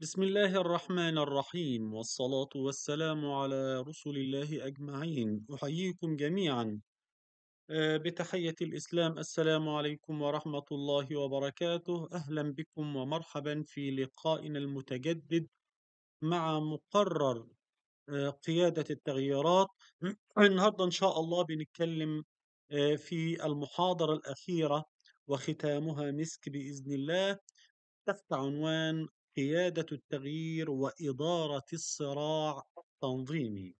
بسم الله الرحمن الرحيم والصلاة والسلام على رسل الله أجمعين أحييكم جميعا آه، بتحية الإسلام السلام عليكم ورحمة الله وبركاته أهلا بكم ومرحبا في لقائنا المتجدد مع مقرر آه، قيادة التغييرات النهاردة إن شاء الله بنتكلم آه، في المحاضرة الأخيرة وختامها مسك بإذن الله تحت عنوان قيادة التغيير وإدارة الصراع التنظيمي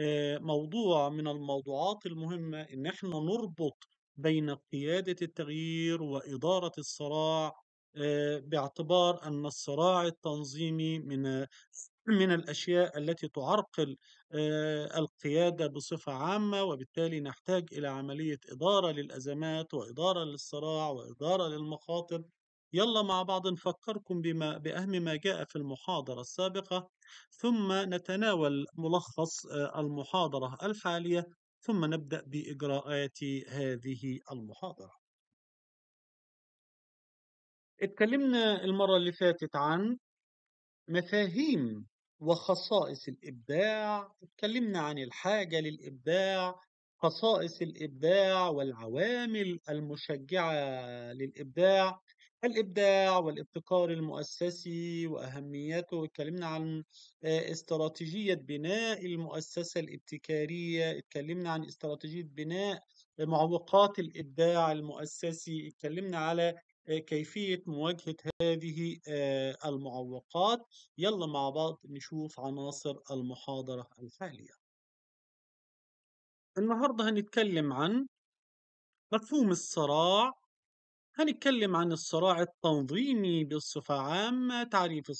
آه، موضوع من الموضوعات المهمة إن إحنا نربط بين قيادة التغيير وإدارة الصراع آه، باعتبار أن الصراع التنظيمي من من الأشياء التي تعرقل آه، القيادة بصفة عامة وبالتالي نحتاج إلى عملية إدارة للأزمات وإدارة للصراع وإدارة للمخاطر يلا مع بعض نفكركم بما بأهم ما جاء في المحاضرة السابقة ثم نتناول ملخص آه، المحاضرة الحالية ثم نبدأ بإجراءات هذه المحاضرة اتكلمنا المرة اللي فاتت عن مفاهيم وخصائص الإبداع اتكلمنا عن الحاجة للإبداع خصائص الإبداع والعوامل المشجعة للإبداع الإبداع والابتكار المؤسسي وأهميته اتكلمنا عن آه، استراتيجية بناء المؤسسة الابتكارية اتكلمنا عن استراتيجية بناء معوقات الإبداع المؤسسي اتكلمنا على آه، كيفية مواجهة هذه آه، المعوقات يلا مع بعض نشوف عناصر المحاضرة الحالية النهاردة هنتكلم عن مفهوم الصراع هنتكلم عن الصراع التنظيمي بصفة عامة تعريف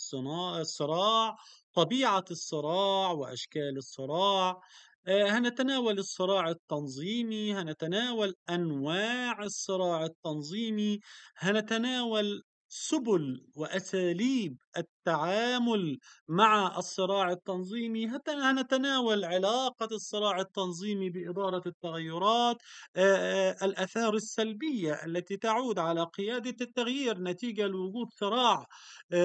الصراع طبيعة الصراع وأشكال الصراع آه، هنتناول الصراع التنظيمي هنتناول أنواع الصراع التنظيمي هنتناول سبل واساليب التعامل مع الصراع التنظيمي حتى هنتناول علاقه الصراع التنظيمي باداره التغيرات الاثار السلبيه التي تعود على قياده التغيير نتيجه لوجود صراع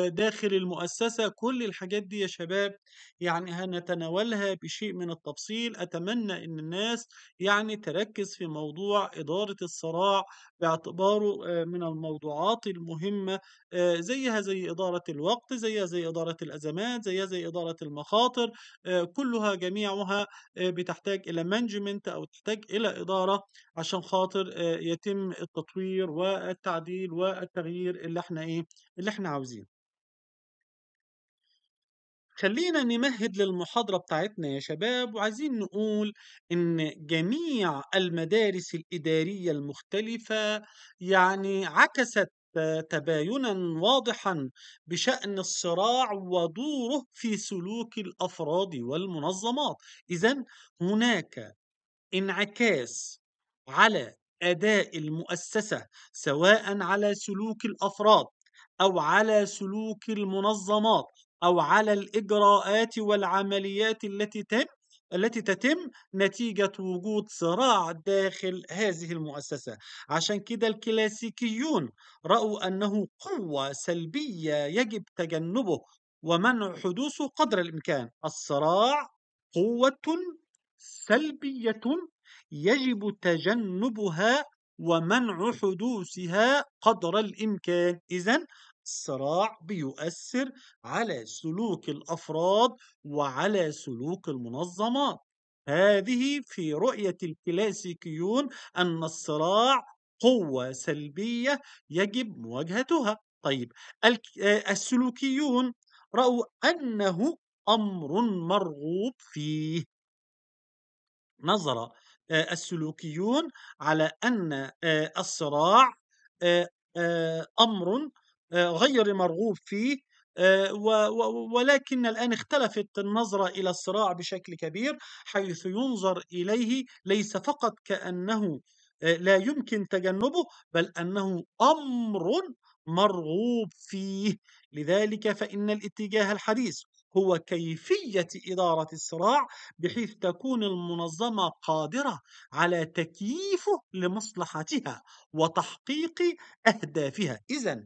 داخل المؤسسه كل الحاجات دي يا شباب يعني هنتناولها بشيء من التفصيل اتمنى ان الناس يعني تركز في موضوع اداره الصراع باعتباره آه، من الموضوعات المهمة آه، زيها زي إدارة الوقت زيها زي إدارة الأزمات زيها زي إدارة المخاطر آه، كلها جميعها بتحتاج إلى مانجمنت أو تحتاج إلى إدارة عشان خاطر يتم التطوير والتعديل والتغيير اللي احنا إيه اللي احنا عاوزينه خلينا نمهد للمحاضرة بتاعتنا يا شباب وعايزين نقول إن جميع المدارس الإدارية المختلفة يعني عكست تباينا واضحا بشأن الصراع ودوره في سلوك الأفراد والمنظمات إذا هناك انعكاس على أداء المؤسسة سواء على سلوك الأفراد أو على سلوك المنظمات أو على الإجراءات والعمليات التي تم التي تتم نتيجة وجود صراع داخل هذه المؤسسة عشان كده الكلاسيكيون رأوا أنه قوة سلبية يجب تجنبه ومنع حدوثه قدر الإمكان الصراع قوة سلبية يجب تجنبها ومنع حدوثها قدر الإمكان إذا الصراع بيؤثر على سلوك الأفراد وعلى سلوك المنظمات هذه في رؤية الكلاسيكيون أن الصراع قوة سلبية يجب مواجهتها طيب آه، السلوكيون رأوا أنه أمر مرغوب فيه نظر آه، السلوكيون على أن آه، الصراع أمر غير مرغوب فيه آه، ولكن الآن اختلفت النظرة إلى الصراع بشكل كبير حيث ينظر إليه ليس فقط كأنه آه، لا يمكن تجنبه بل أنه أمر مرغوب فيه لذلك فإن الاتجاه الحديث هو كيفية إدارة الصراع بحيث تكون المنظمة قادرة على تكييفه لمصلحتها وتحقيق أهدافها إذا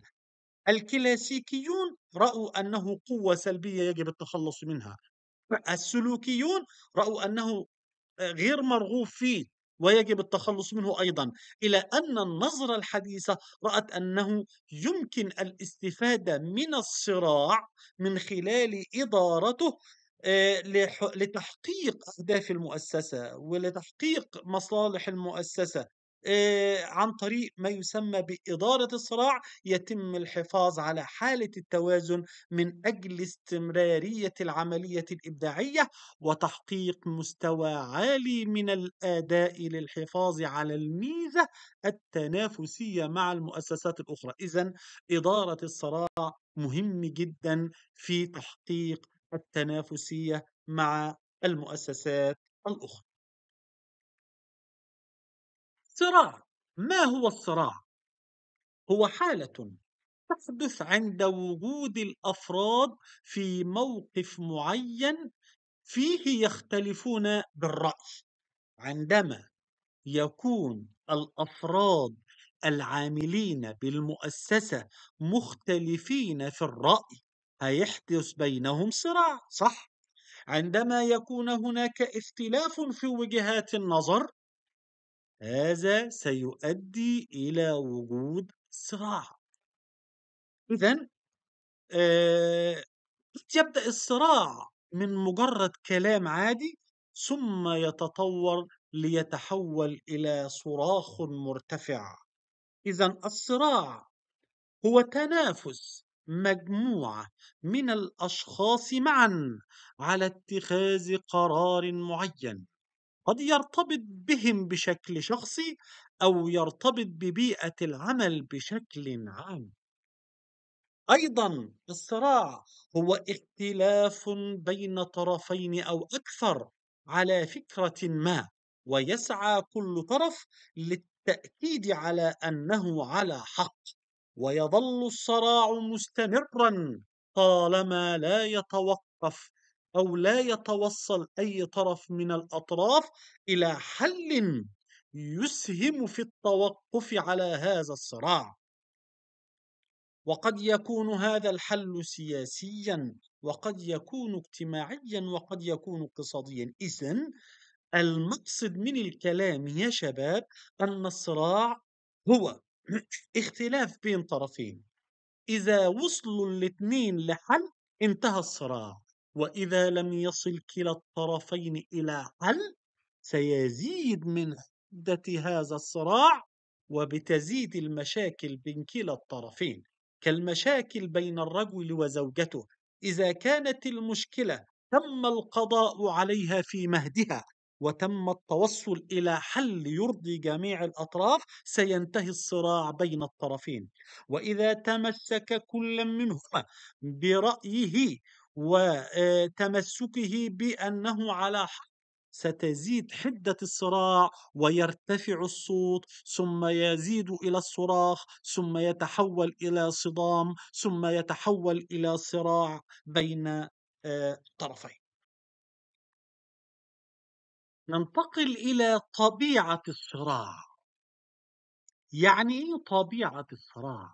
الكلاسيكيون رأوا أنه قوة سلبية يجب التخلص منها نعم. السلوكيون رأوا أنه آه، غير مرغوب فيه ويجب التخلص منه أيضا إلى أن النظرة الحديثة رأت أنه يمكن الاستفادة من الصراع من خلال إدارته آه، لتحقيق أهداف المؤسسة ولتحقيق مصالح المؤسسة آه، عن طريق ما يسمى بإدارة الصراع يتم الحفاظ على حالة التوازن من أجل استمرارية العملية الإبداعية وتحقيق مستوى عالي من الأداء للحفاظ على الميزة التنافسية مع المؤسسات الأخرى إذا إدارة الصراع مهم جدا في تحقيق التنافسية مع المؤسسات الأخرى صراع ما هو الصراع هو حاله تحدث عند وجود الافراد في موقف معين فيه يختلفون بالراي عندما يكون الافراد العاملين بالمؤسسه مختلفين في الراي هيحدث بينهم صراع صح عندما يكون هناك اختلاف في وجهات النظر هذا سيؤدي إلى وجود صراع إذا آه يبدأ الصراع من مجرد كلام عادي ثم يتطور ليتحول إلى صراخ مرتفع إذا الصراع هو تنافس مجموعة من الأشخاص معا على اتخاذ قرار معين قد يرتبط بهم بشكل شخصي أو يرتبط ببيئة العمل بشكل عام أيضا الصراع هو اختلاف بين طرفين أو أكثر على فكرة ما ويسعى كل طرف للتأكيد على أنه على حق ويظل الصراع مستمرا طالما لا يتوقف أو لا يتوصل أي طرف من الأطراف إلى حل يسهم في التوقف على هذا الصراع وقد يكون هذا الحل سياسيا وقد يكون اجتماعيا وقد يكون اقتصاديا إذن المقصد من الكلام يا شباب أن الصراع هو اختلاف بين طرفين إذا وصلوا الاثنين لحل انتهى الصراع وإذا لم يصل كلا الطرفين إلى حل سيزيد من حدة هذا الصراع وبتزيد المشاكل بين كلا الطرفين كالمشاكل بين الرجل وزوجته إذا كانت المشكلة تم القضاء عليها في مهدها وتم التوصل إلى حل يرضي جميع الأطراف سينتهي الصراع بين الطرفين وإذا تمسك كل منهما برأيه وتمسكه آه، بانه على حق ستزيد حده الصراع ويرتفع الصوت ثم يزيد الى الصراخ ثم يتحول الى صدام ثم يتحول الى صراع بين آه، طرفين ننتقل الى طبيعه الصراع يعني ايه طبيعه الصراع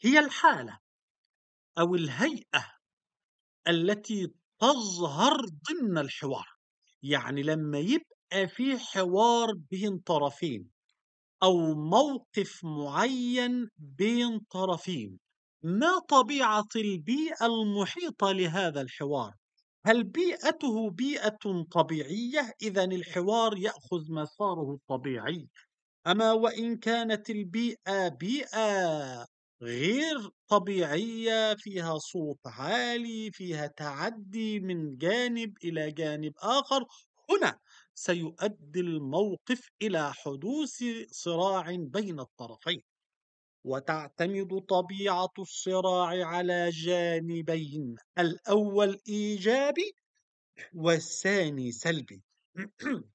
هي الحاله او الهيئه التي تظهر ضمن الحوار يعني لما يبقى في حوار بين طرفين أو موقف معين بين طرفين ما طبيعة البيئة المحيطة لهذا الحوار؟ هل بيئته بيئة طبيعية؟ إذا الحوار يأخذ مساره الطبيعي أما وإن كانت البيئة بيئة غير طبيعية فيها صوت عالي فيها تعدي من جانب إلى جانب آخر هنا سيؤدي الموقف إلى حدوث صراع بين الطرفين وتعتمد طبيعة الصراع على جانبين الأول إيجابي والثاني سلبي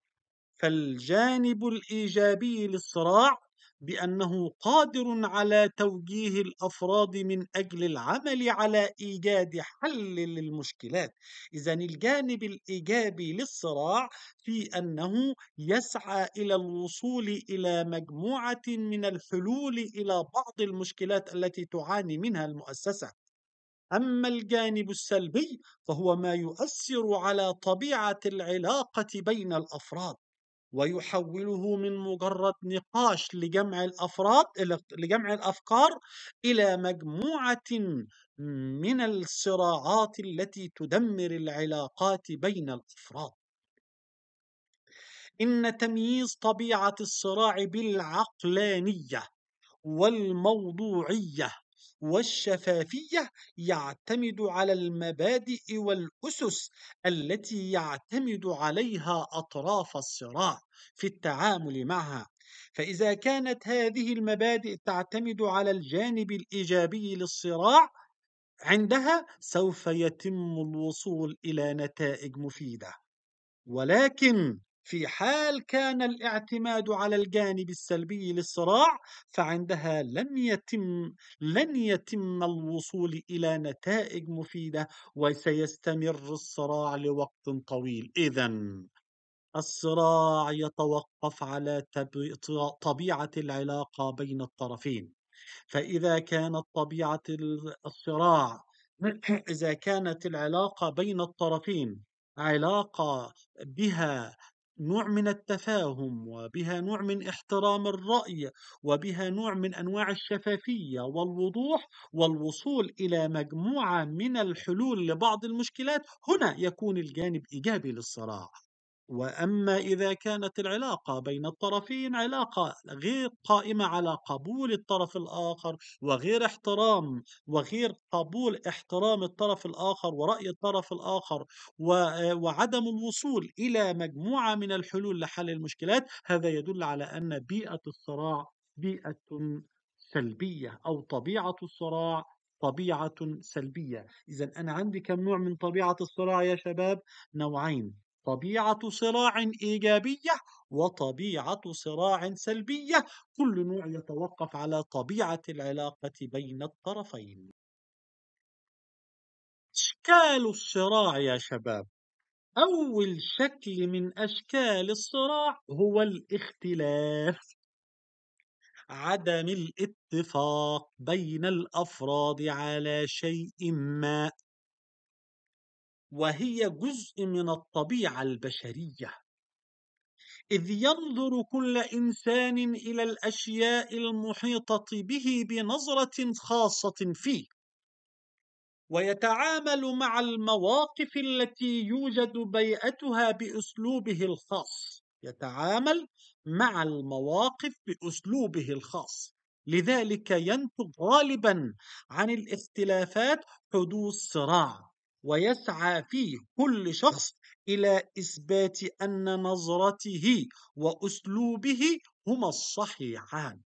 فالجانب الإيجابي للصراع بأنه قادر على توجيه الأفراد من أجل العمل على إيجاد حل للمشكلات إذا الجانب الإيجابي للصراع في أنه يسعى إلى الوصول إلى مجموعة من الحلول إلى بعض المشكلات التي تعاني منها المؤسسة أما الجانب السلبي فهو ما يؤثر على طبيعة العلاقة بين الأفراد ويحوله من مجرد نقاش لجمع الافراد لجمع الافكار الى مجموعه من الصراعات التي تدمر العلاقات بين الافراد ان تمييز طبيعه الصراع بالعقلانيه والموضوعيه والشفافية يعتمد على المبادئ والأسس التي يعتمد عليها أطراف الصراع في التعامل معها فإذا كانت هذه المبادئ تعتمد على الجانب الإيجابي للصراع عندها سوف يتم الوصول إلى نتائج مفيدة ولكن في حال كان الاعتماد على الجانب السلبي للصراع فعندها لن يتم لن يتم الوصول الى نتائج مفيده وسيستمر الصراع لوقت طويل اذا الصراع يتوقف على طبيعه العلاقه بين الطرفين فاذا كانت طبيعه الصراع اذا كانت العلاقه بين الطرفين علاقه بها نوع من التفاهم وبها نوع من احترام الرأي وبها نوع من أنواع الشفافية والوضوح والوصول إلى مجموعة من الحلول لبعض المشكلات هنا يكون الجانب إيجابي للصراع واما اذا كانت العلاقه بين الطرفين علاقه غير قائمه على قبول الطرف الاخر وغير احترام وغير قبول احترام الطرف الاخر وراي الطرف الاخر وعدم الوصول الى مجموعه من الحلول لحل المشكلات هذا يدل على ان بيئه الصراع بيئه سلبيه او طبيعه الصراع طبيعه سلبيه اذا انا عندي كم نوع من طبيعه الصراع يا شباب نوعين طبيعة صراع إيجابية وطبيعة صراع سلبية كل نوع يتوقف على طبيعة العلاقة بين الطرفين أشكال الصراع يا شباب أول شكل من أشكال الصراع هو الاختلاف عدم الاتفاق بين الأفراد على شيء ما وهي جزء من الطبيعة البشرية إذ ينظر كل إنسان إلى الأشياء المحيطة به بنظرة خاصة فيه ويتعامل مع المواقف التي يوجد بيئتها بأسلوبه الخاص يتعامل مع المواقف بأسلوبه الخاص لذلك ينتج غالبا عن الاختلافات حدوث صراع ويسعى فيه كل شخص إلى إثبات أن نظرته وأسلوبه هما الصحيحان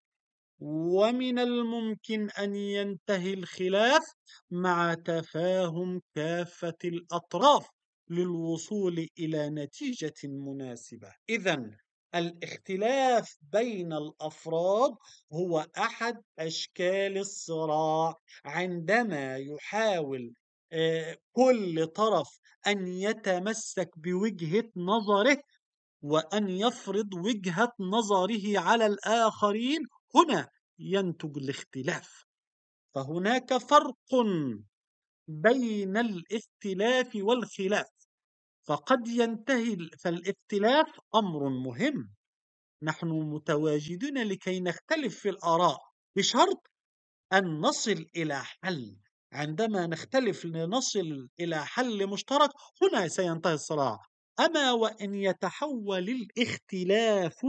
ومن الممكن أن ينتهي الخلاف مع تفاهم كافة الأطراف للوصول إلى نتيجة مناسبة إذا الاختلاف بين الأفراد هو أحد أشكال الصراع عندما يحاول آه، كل طرف أن يتمسك بوجهة نظره وأن يفرض وجهة نظره على الآخرين هنا ينتج الاختلاف فهناك فرق بين الاختلاف والخلاف فقد ينتهي فالاختلاف أمر مهم نحن متواجدون لكي نختلف في الآراء بشرط أن نصل إلى حل عندما نختلف لنصل إلى حل مشترك هنا سينتهي الصراع أما وإن يتحول الاختلاف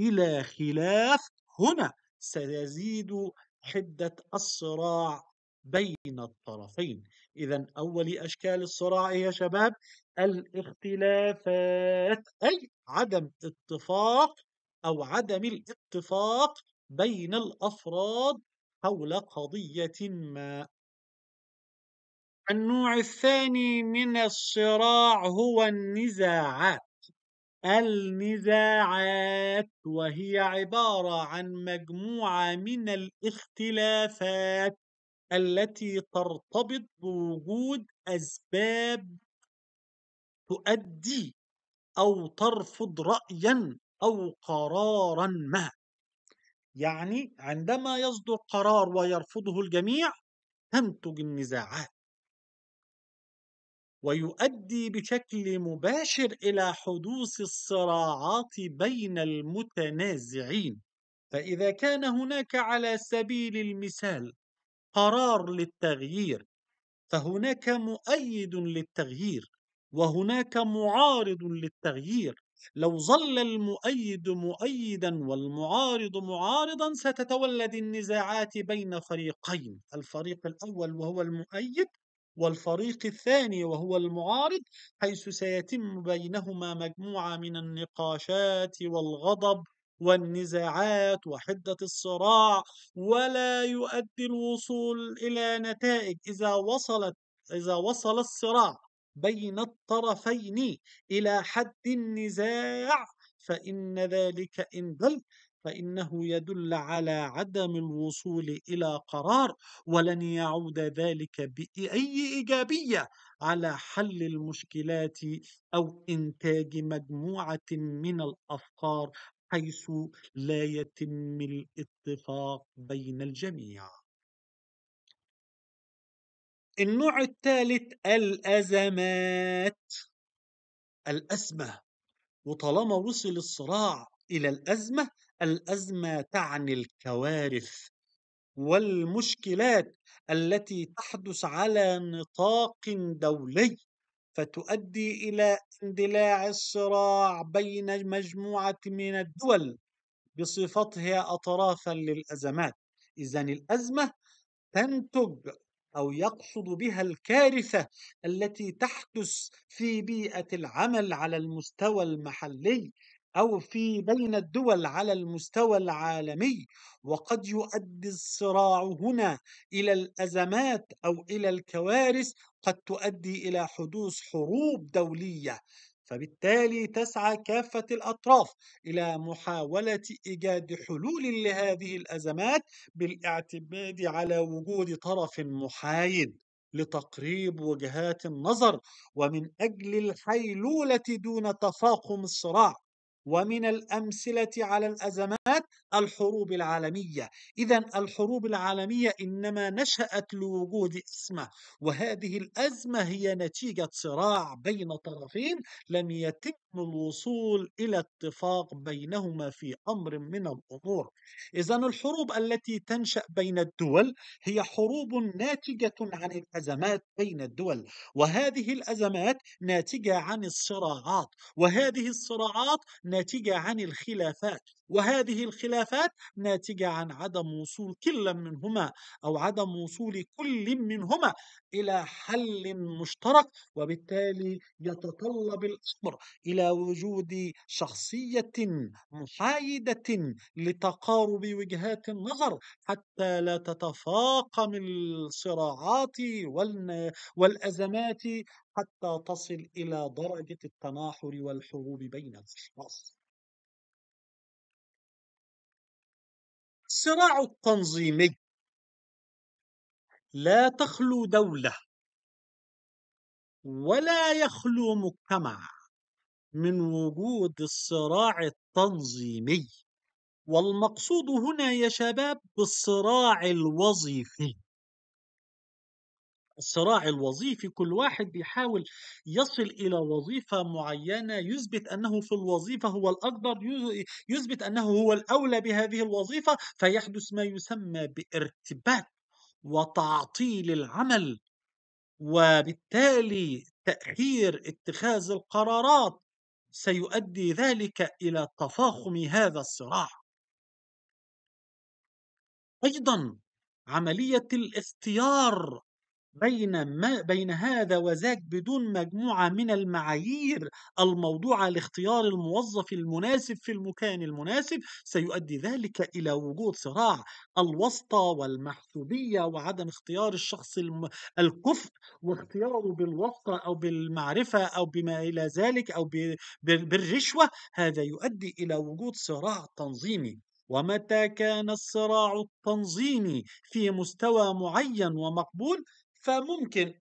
إلى خلاف هنا سيزيد حدة الصراع بين الطرفين إذا أول أشكال الصراع يا شباب الاختلافات أي عدم اتفاق أو عدم الاتفاق بين الأفراد حول قضية ما النوع الثاني من الصراع هو النزاعات النزاعات وهي عبارة عن مجموعة من الاختلافات التي ترتبط بوجود أسباب تؤدي أو ترفض رأيا أو قرارا ما يعني عندما يصدر قرار ويرفضه الجميع تنتج النزاعات ويؤدي بشكل مباشر إلى حدوث الصراعات بين المتنازعين فإذا كان هناك على سبيل المثال قرار للتغيير فهناك مؤيد للتغيير وهناك معارض للتغيير لو ظل المؤيد مؤيدا والمعارض معارضا ستتولد النزاعات بين فريقين الفريق الأول وهو المؤيد والفريق الثاني وهو المعارض حيث سيتم بينهما مجموعة من النقاشات والغضب والنزاعات وحدة الصراع ولا يؤدي الوصول إلى نتائج إذا وصلت إذا وصل الصراع بين الطرفين إلى حد النزاع فإن ذلك إن دل فإنه يدل على عدم الوصول إلى قرار ولن يعود ذلك بأي إيجابية على حل المشكلات أو إنتاج مجموعة من الأفكار حيث لا يتم الاتفاق بين الجميع النوع الثالث الأزمات الأزمة وطالما وصل الصراع إلى الأزمة الأزمة تعني الكوارث والمشكلات التي تحدث على نطاق دولي فتؤدي إلى اندلاع الصراع بين مجموعة من الدول بصفتها أطرافا للأزمات إذا الأزمة تنتج أو يقصد بها الكارثة التي تحدث في بيئة العمل على المستوى المحلي أو في بين الدول على المستوى العالمي وقد يؤدي الصراع هنا إلى الأزمات أو إلى الكوارث قد تؤدي إلى حدوث حروب دولية فبالتالي تسعى كافة الأطراف إلى محاولة إيجاد حلول لهذه الأزمات بالاعتماد على وجود طرف محايد لتقريب وجهات النظر ومن أجل الحيلولة دون تفاقم الصراع ومن الأمثلة على الأزمات الحروب العالمية إذا الحروب العالمية إنما نشأت لوجود أزمة وهذه الأزمة هي نتيجة صراع بين طرفين لم يتم الوصول إلى اتفاق بينهما في أمر من الأمور إذا الحروب التي تنشأ بين الدول هي حروب ناتجة عن الأزمات بين الدول وهذه الأزمات ناتجة عن الصراعات وهذه الصراعات ناتجة عن الخلافات وهذه الخلافات ناتجة عن عدم وصول كل منهما أو عدم وصول كل منهما إلى حل مشترك وبالتالي يتطلب الأمر إلى وجود شخصية محايدة لتقارب وجهات النظر حتى لا تتفاقم الصراعات والأزمات حتى تصل إلى درجة التناحر والحروب بين الأشخاص الصراع التنظيمي لا تخلو دولة ولا يخلو مجتمع من وجود الصراع التنظيمي والمقصود هنا يا شباب بالصراع الوظيفي الصراع الوظيفي كل واحد بيحاول يصل إلى وظيفة معينة يثبت أنه في الوظيفة هو الأقدر يثبت أنه هو الأولى بهذه الوظيفة فيحدث ما يسمى بارتباك وتعطيل العمل وبالتالي تأخير اتخاذ القرارات سيؤدي ذلك إلى تفاخم هذا الصراع أيضا عملية الاختيار بين ما بين هذا وذاك بدون مجموعة من المعايير الموضوعة لاختيار الموظف المناسب في المكان المناسب سيؤدي ذلك إلى وجود صراع الواسطة والمحسوبية وعدم اختيار الشخص الكفء واختياره بالواسطة أو بالمعرفة أو بما إلى ذلك أو بالرشوة هذا يؤدي إلى وجود صراع تنظيمي ومتى كان الصراع التنظيمي في مستوى معين ومقبول فممكن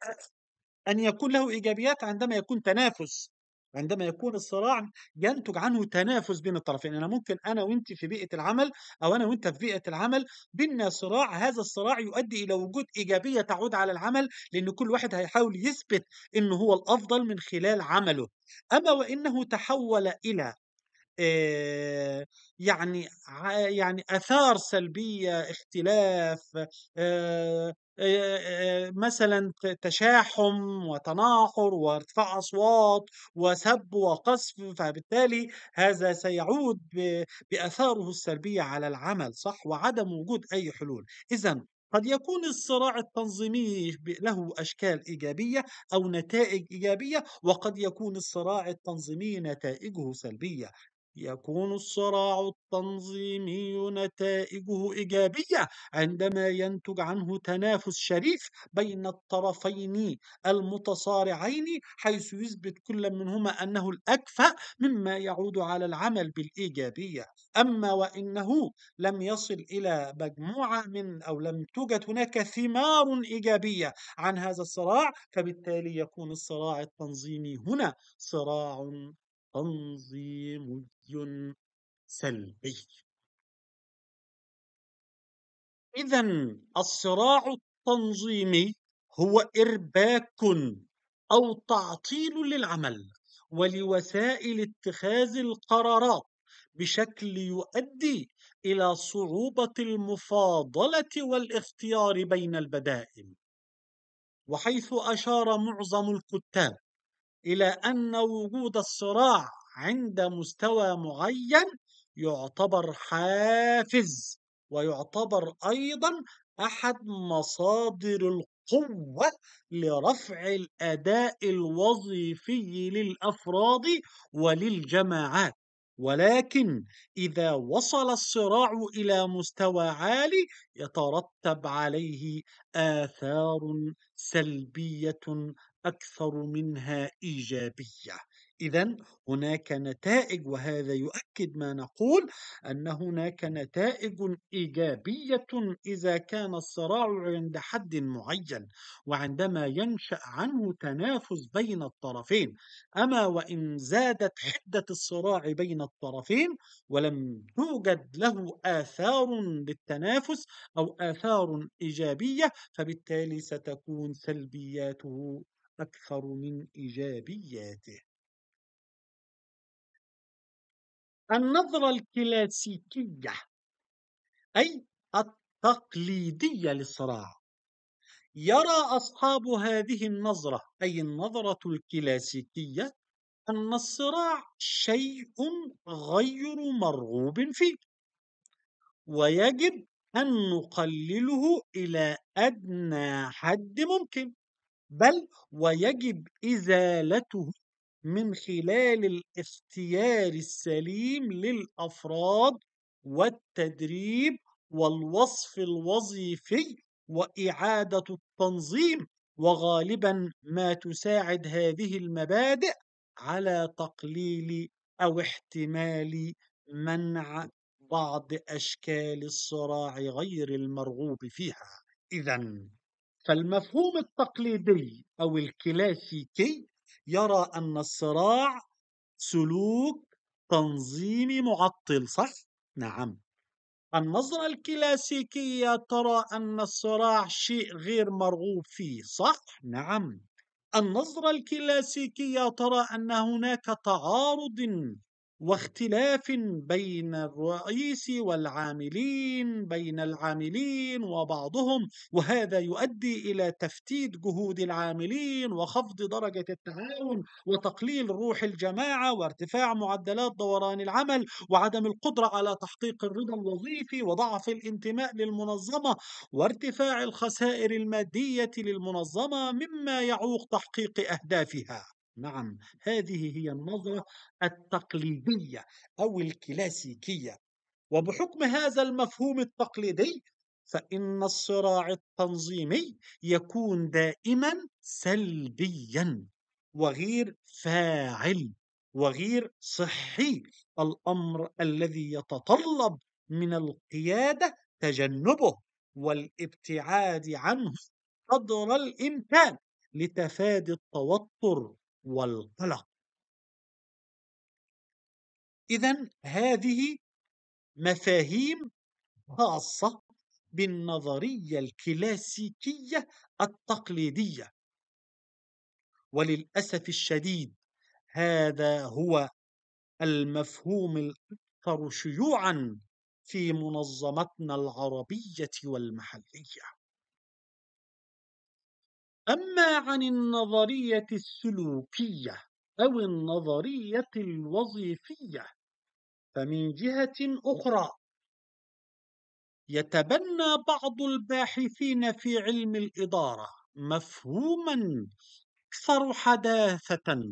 أن يكون له إيجابيات عندما يكون تنافس عندما يكون الصراع ينتج عنه تنافس بين الطرفين انا ممكن انا وانت في بيئه العمل او انا وانت في بيئه العمل بيننا صراع هذا الصراع يؤدي الى وجود ايجابيه تعود على العمل لان كل واحد هيحاول يثبت أنه هو الافضل من خلال عمله اما وانه تحول الى آه، يعني يعني اثار سلبيه اختلاف آه، مثلا تشاحم وتناحر وارتفاع اصوات وسب وقصف فبالتالي هذا سيعود باثاره السلبيه على العمل صح وعدم وجود اي حلول اذا قد يكون الصراع التنظيمي له اشكال ايجابيه او نتائج ايجابيه وقد يكون الصراع التنظيمي نتائجه سلبيه يكون الصراع التنظيمي نتائجه إيجابية عندما ينتج عنه تنافس شريف بين الطرفين المتصارعين حيث يثبت كل منهما أنه الأكفأ مما يعود على العمل بالإيجابية أما وإنه لم يصل إلى مجموعة من أو لم توجد هناك ثمار إيجابية عن هذا الصراع فبالتالي يكون الصراع التنظيمي هنا صراع تنظيمي سلبي إذا الصراع التنظيمي هو إرباك أو تعطيل للعمل ولوسائل اتخاذ القرارات بشكل يؤدي إلى صعوبة المفاضلة والاختيار بين البدائل وحيث أشار معظم الكتاب إلى أن وجود الصراع عند مستوى معين يعتبر حافز ويعتبر أيضا أحد مصادر القوة لرفع الأداء الوظيفي للأفراد وللجماعات ولكن إذا وصل الصراع إلى مستوى عالي يترتب عليه آثار سلبية أكثر منها إيجابية إذا هناك نتائج وهذا يؤكد ما نقول أن هناك نتائج إيجابية إذا كان الصراع عند حد معين وعندما ينشأ عنه تنافس بين الطرفين أما وإن زادت حدة الصراع بين الطرفين ولم توجد له آثار للتنافس أو آثار إيجابية فبالتالي ستكون سلبياته أكثر من إيجابياته النظرة الكلاسيكية أي التقليدية للصراع يرى أصحاب هذه النظرة أي النظرة الكلاسيكية أن الصراع شيء غير مرغوب فيه ويجب أن نقلله إلى أدنى حد ممكن بل ويجب إزالته من خلال الاختيار السليم للأفراد والتدريب والوصف الوظيفي وإعادة التنظيم وغالبا ما تساعد هذه المبادئ على تقليل أو احتمال منع بعض أشكال الصراع غير المرغوب فيها إذا فالمفهوم التقليدي أو الكلاسيكي يرى أن الصراع سلوك تنظيمي معطل صح؟ نعم النظرة الكلاسيكية ترى أن الصراع شيء غير مرغوب فيه صح؟ نعم النظرة الكلاسيكية ترى أن هناك تعارض واختلاف بين الرئيس والعاملين بين العاملين وبعضهم وهذا يؤدي الى تفتيت جهود العاملين وخفض درجه التعاون وتقليل روح الجماعه وارتفاع معدلات دوران العمل وعدم القدره على تحقيق الرضا الوظيفي وضعف الانتماء للمنظمه وارتفاع الخسائر الماديه للمنظمه مما يعوق تحقيق اهدافها نعم هذه هي النظرة التقليدية أو الكلاسيكية وبحكم هذا المفهوم التقليدي فإن الصراع التنظيمي يكون دائما سلبيا وغير فاعل وغير صحي الأمر الذي يتطلب من القيادة تجنبه والابتعاد عنه قدر الإمكان لتفادي التوتر والقلق إذا هذه مفاهيم خاصة بالنظرية الكلاسيكية التقليدية وللأسف الشديد هذا هو المفهوم الأكثر شيوعا في منظمتنا العربية والمحلية أما عن النظرية السلوكية أو النظرية الوظيفية فمن جهة أخرى يتبنى بعض الباحثين في علم الإدارة مفهوما أكثر حداثة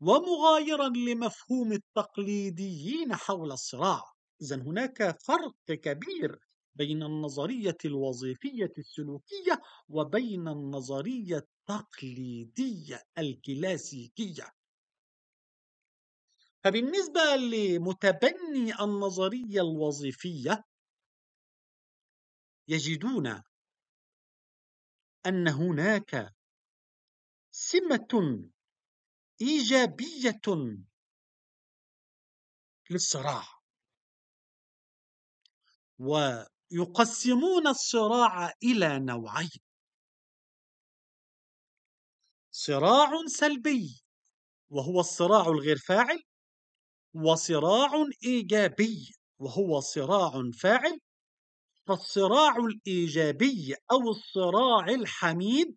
ومغايرا لمفهوم التقليديين حول الصراع إذا هناك فرق كبير بين النظرية الوظيفية السلوكية وبين النظرية التقليدية الكلاسيكية فبالنسبة لمتبني النظرية الوظيفية يجدون أن هناك سمة إيجابية للصراع و يقسمون الصراع إلى نوعين صراع سلبي وهو الصراع الغير فاعل وصراع إيجابي وهو صراع فاعل فالصراع الإيجابي أو الصراع الحميد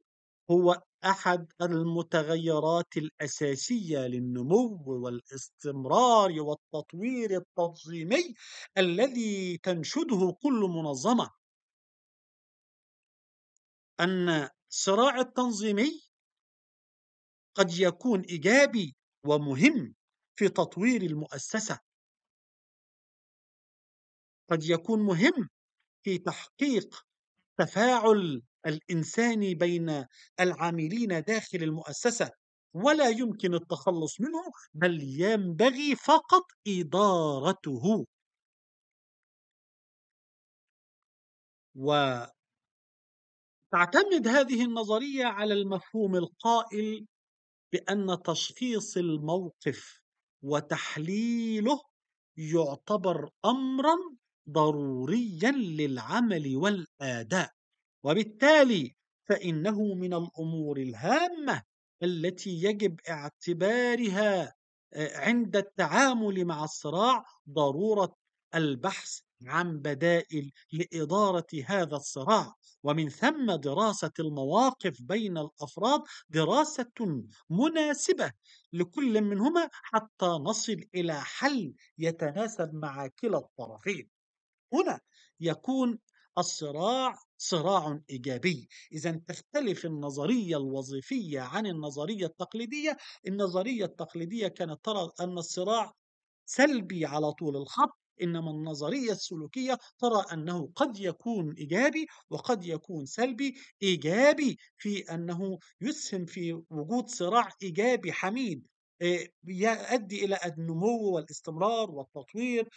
هو أحد المتغيرات الأساسية للنمو والاستمرار والتطوير التنظيمي الذي تنشده كل منظمة أن الصراع التنظيمي قد يكون إيجابي ومهم في تطوير المؤسسة قد يكون مهم في تحقيق تفاعل الإنساني بين العاملين داخل المؤسسة ولا يمكن التخلص منه بل ينبغي فقط إدارته وتعتمد هذه النظرية على المفهوم القائل بأن تشخيص الموقف وتحليله يعتبر أمرا ضروريا للعمل والأداء وبالتالي فإنه من الأمور الهامة التي يجب اعتبارها آه، عند التعامل مع الصراع ضرورة البحث عن بدائل لإدارة هذا الصراع ومن ثم دراسة المواقف بين الأفراد دراسة مناسبة لكل منهما حتى نصل إلى حل يتناسب مع كلا الطرفين هنا يكون الصراع صراع إيجابي إذا تختلف النظرية الوظيفية عن النظرية التقليدية النظرية التقليدية كانت ترى أن الصراع سلبي على طول الخط إنما النظرية السلوكية ترى أنه قد يكون إيجابي وقد يكون سلبي إيجابي في أنه يسهم في وجود صراع إيجابي حميد يؤدي الى النمو والاستمرار والتطوير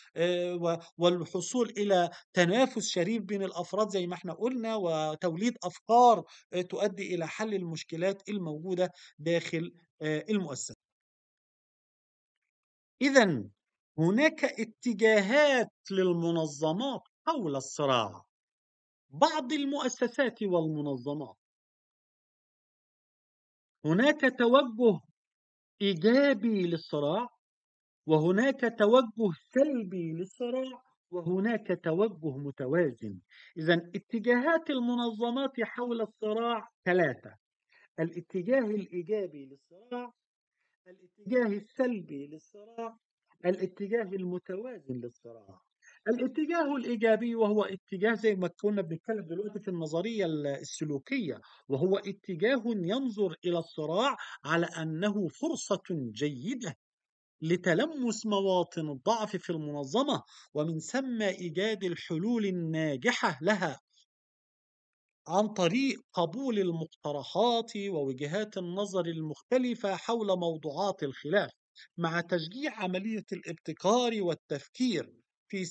والحصول الى تنافس شريف بين الافراد زي ما احنا قلنا وتوليد افكار تؤدي الى حل المشكلات الموجوده داخل المؤسسه. اذا هناك اتجاهات للمنظمات حول الصراع. بعض المؤسسات والمنظمات هناك توجه إيجابي للصراع وهناك توجه سلبي للصراع وهناك توجه متوازن إذا اتجاهات المنظمات حول الصراع ثلاثة الاتجاه الإيجابي للصراع الاتجاه السلبي للصراع الاتجاه المتوازن للصراع الاتجاه الايجابي وهو اتجاه زي ما كنا بنتكلم دلوقتي في النظريه السلوكيه وهو اتجاه ينظر الى الصراع على انه فرصه جيده لتلمس مواطن الضعف في المنظمه ومن ثم ايجاد الحلول الناجحه لها عن طريق قبول المقترحات ووجهات النظر المختلفه حول موضوعات الخلاف مع تشجيع عمليه الابتكار والتفكير في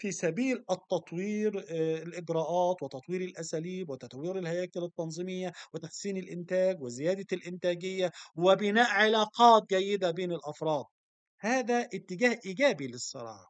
في سبيل التطوير آه، الإجراءات وتطوير الأساليب وتطوير الهياكل التنظيمية وتحسين الإنتاج وزيادة الإنتاجية وبناء علاقات جيدة بين الأفراد هذا اتجاه إيجابي للصراع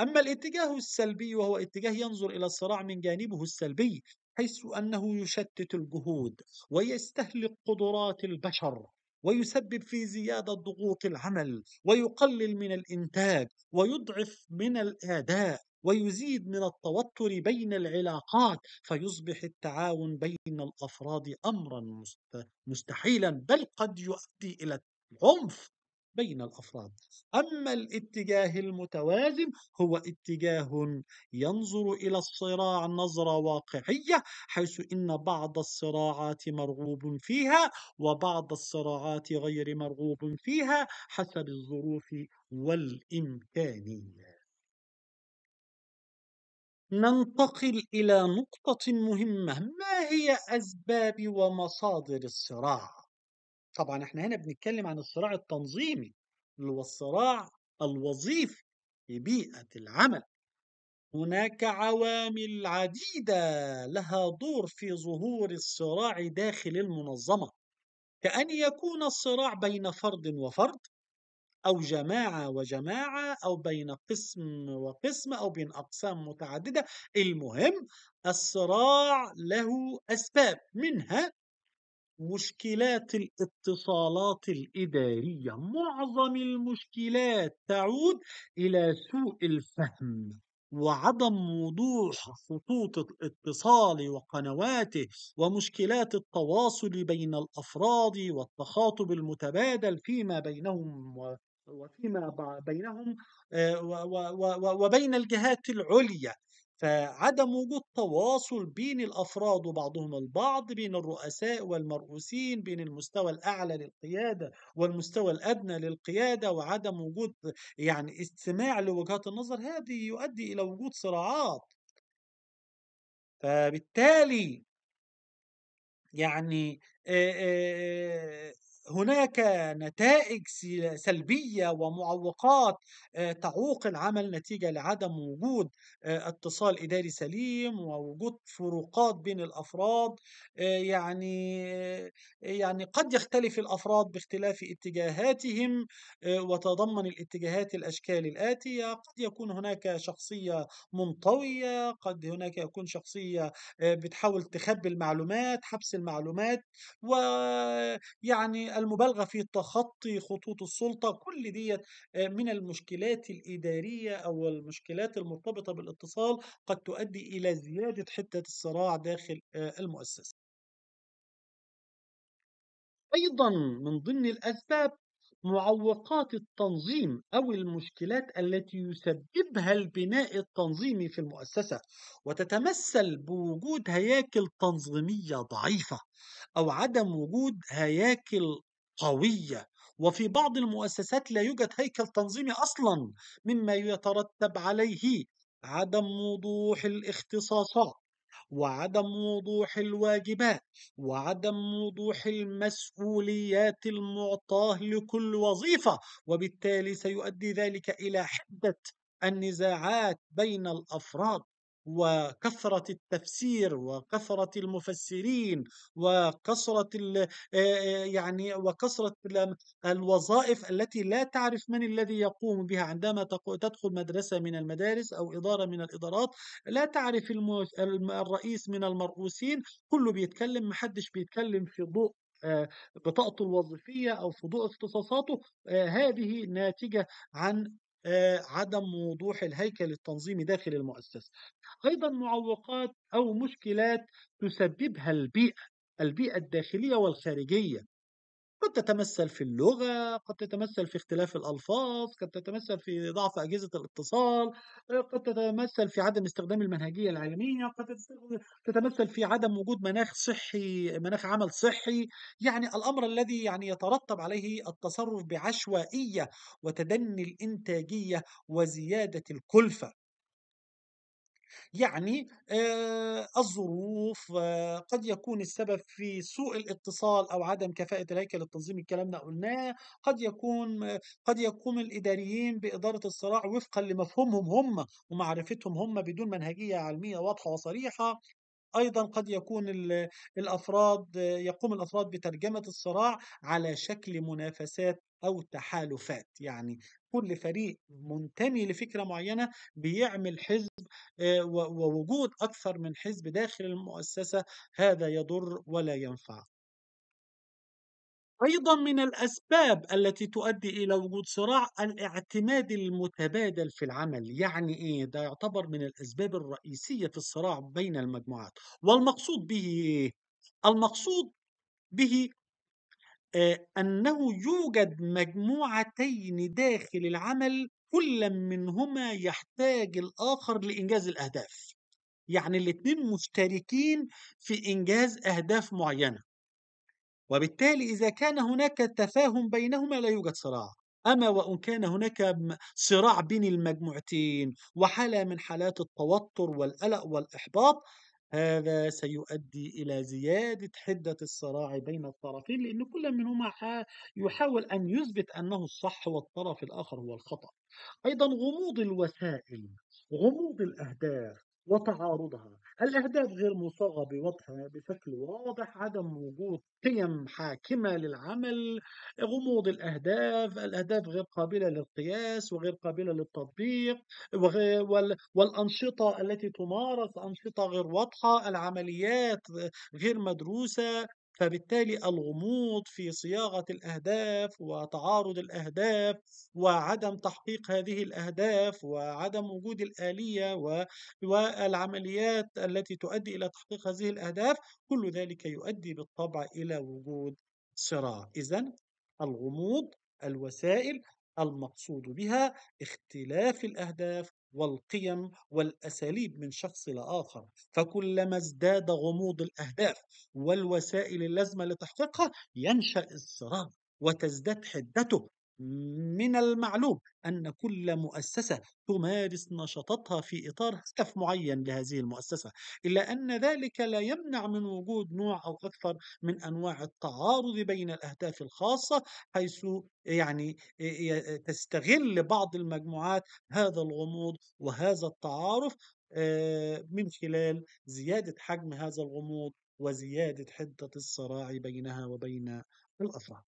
أما الاتجاه السلبي وهو اتجاه ينظر إلى الصراع من جانبه السلبي حيث أنه يشتت الجهود ويستهلك قدرات البشر ويسبب في زيادة ضغوط العمل ويقلل من الإنتاج ويضعف من الأداء ويزيد من التوتر بين العلاقات فيصبح التعاون بين الأفراد أمرا مستحيلا بل قد يؤدي إلى العنف بين الافراد اما الاتجاه المتوازن هو اتجاه ينظر الى الصراع نظره واقعيه حيث ان بعض الصراعات مرغوب فيها وبعض الصراعات غير مرغوب فيها حسب الظروف والامكانيات ننتقل إلى نقطة مهمة ما هي أسباب ومصادر الصراع؟ طبعا احنا هنا بنتكلم عن الصراع التنظيمي اللي هو الصراع الوظيفي في بيئة العمل هناك عوامل عديدة لها دور في ظهور الصراع داخل المنظمة كأن يكون الصراع بين فرد وفرد أو جماعة وجماعة أو بين قسم وقسم أو بين أقسام متعددة المهم الصراع له أسباب منها مشكلات الاتصالات الإدارية معظم المشكلات تعود إلى سوء الفهم وعدم وضوح خطوط الاتصال وقنواته ومشكلات التواصل بين الأفراد والتخاطب المتبادل فيما بينهم وفيما بينهم آه، وبين الجهات العليا فعدم وجود تواصل بين الافراد وبعضهم البعض بين الرؤساء والمرؤوسين بين المستوى الاعلى للقياده والمستوى الادنى للقياده وعدم وجود يعني استماع لوجهات النظر هذه يؤدي الى وجود صراعات فبالتالي يعني هناك نتائج سلبية ومعوقات آه، تعوق العمل نتيجة لعدم وجود آه، اتصال إداري سليم ووجود فروقات بين الأفراد آه، يعني يعني قد يختلف الأفراد باختلاف اتجاهاتهم وتضمن الاتجاهات الأشكال الآتية قد يكون هناك شخصية منطوية قد هناك يكون شخصية بتحاول تخبي المعلومات حبس المعلومات ويعني المبالغه في تخطي خطوط السلطه كل ديت من المشكلات الاداريه او المشكلات المرتبطه بالاتصال قد تؤدي الى زياده حده الصراع داخل المؤسسه ايضا من ضمن الاسباب معوقات التنظيم أو المشكلات التي يسببها البناء التنظيمي في المؤسسة وتتمثل بوجود هياكل تنظيمية ضعيفة أو عدم وجود هياكل قوية وفي بعض المؤسسات لا يوجد هيكل تنظيمي أصلا مما يترتب عليه عدم وضوح الاختصاصات وعدم وضوح الواجبات وعدم وضوح المسؤوليات المعطاه لكل وظيفه وبالتالي سيؤدي ذلك الى حده النزاعات بين الافراد وكثرة التفسير وكثرة المفسرين وكثرة آه، آه، يعني وكثرة الوظائف التي لا تعرف من الذي يقوم بها عندما تدخل مدرسة من المدارس أو إدارة من الإدارات لا تعرف الرئيس من المرؤوسين كله بيتكلم محدش بيتكلم في ضوء بطاقته آه، الوظيفية أو في ضوء اختصاصاته هذه ناتجة عن آه، عدم وضوح الهيكل التنظيمي داخل المؤسسه ايضا معوقات او مشكلات تسببها البيئه البيئه الداخليه والخارجيه قد تتمثل في اللغة قد تتمثل في اختلاف الألفاظ قد تتمثل في ضعف أجهزة الاتصال قد تتمثل في عدم استخدام المنهجية العلمية قد تتمثل في عدم وجود مناخ صحي مناخ عمل صحي يعني الأمر الذي يعني يترتب عليه التصرف بعشوائية وتدني الإنتاجية وزيادة الكلفة يعني الظروف قد يكون السبب في سوء الاتصال أو عدم كفاءة الهيكل التنظيمي الكلام ده قلناه قد يكون قد يقوم الإداريين بإدارة الصراع وفقا لمفهومهم هم ومعرفتهم هم بدون منهجية علمية واضحة وصريحة ايضا قد يكون الافراد يقوم الافراد بترجمه الصراع على شكل منافسات او تحالفات يعني كل فريق منتمي لفكره معينه بيعمل حزب آه، ووجود اكثر من حزب داخل المؤسسه هذا يضر ولا ينفع أيضا من الأسباب التي تؤدي إلى وجود صراع الاعتماد المتبادل في العمل، يعني إيه؟ ده يعتبر من الأسباب الرئيسية في الصراع بين المجموعات، والمقصود به إيه؟ المقصود به آه، أنه يوجد مجموعتين داخل العمل كل منهما يحتاج الآخر لإنجاز الأهداف يعني الاثنين مشتركين في إنجاز أهداف معينة وبالتالي إذا كان هناك تفاهم بينهما لا يوجد صراع أما وإن كان هناك صراع بين المجموعتين وحالة من حالات التوتر والقلق والإحباط هذا سيؤدي إلى زيادة حدة الصراع بين الطرفين لأن كل منهما يحاول أن يثبت أنه الصح والطرف الآخر هو الخطأ أيضا غموض الوسائل غموض الأهداف وتعارضها الأهداف غير مصاغة بوضح بشكل واضح عدم وجود قيم حاكمة للعمل غموض الأهداف الأهداف غير قابلة للقياس وغير قابلة للتطبيق والأنشطة التي تمارس أنشطة غير واضحة العمليات غير مدروسة فبالتالي الغموض في صياغة الأهداف وتعارض الأهداف وعدم تحقيق هذه الأهداف وعدم وجود الآلية والعمليات التي تؤدي إلى تحقيق هذه الأهداف كل ذلك يؤدي بالطبع إلى وجود صراع إذا الغموض الوسائل المقصود بها اختلاف الأهداف والقيم والاساليب من شخص لاخر فكلما ازداد غموض الاهداف والوسائل اللازمه لتحقيقها ينشا الصراع وتزداد حدته من المعلوم أن كل مؤسسة تمارس نشاطاتها في إطار هدف معين لهذه المؤسسة، إلا أن ذلك لا يمنع من وجود نوع أو أكثر من أنواع التعارض بين الأهداف الخاصة، حيث يعني تستغل بعض المجموعات هذا الغموض وهذا التعارف آه، من خلال زيادة حجم هذا الغموض وزيادة حدة الصراع بينها وبين الأفراد.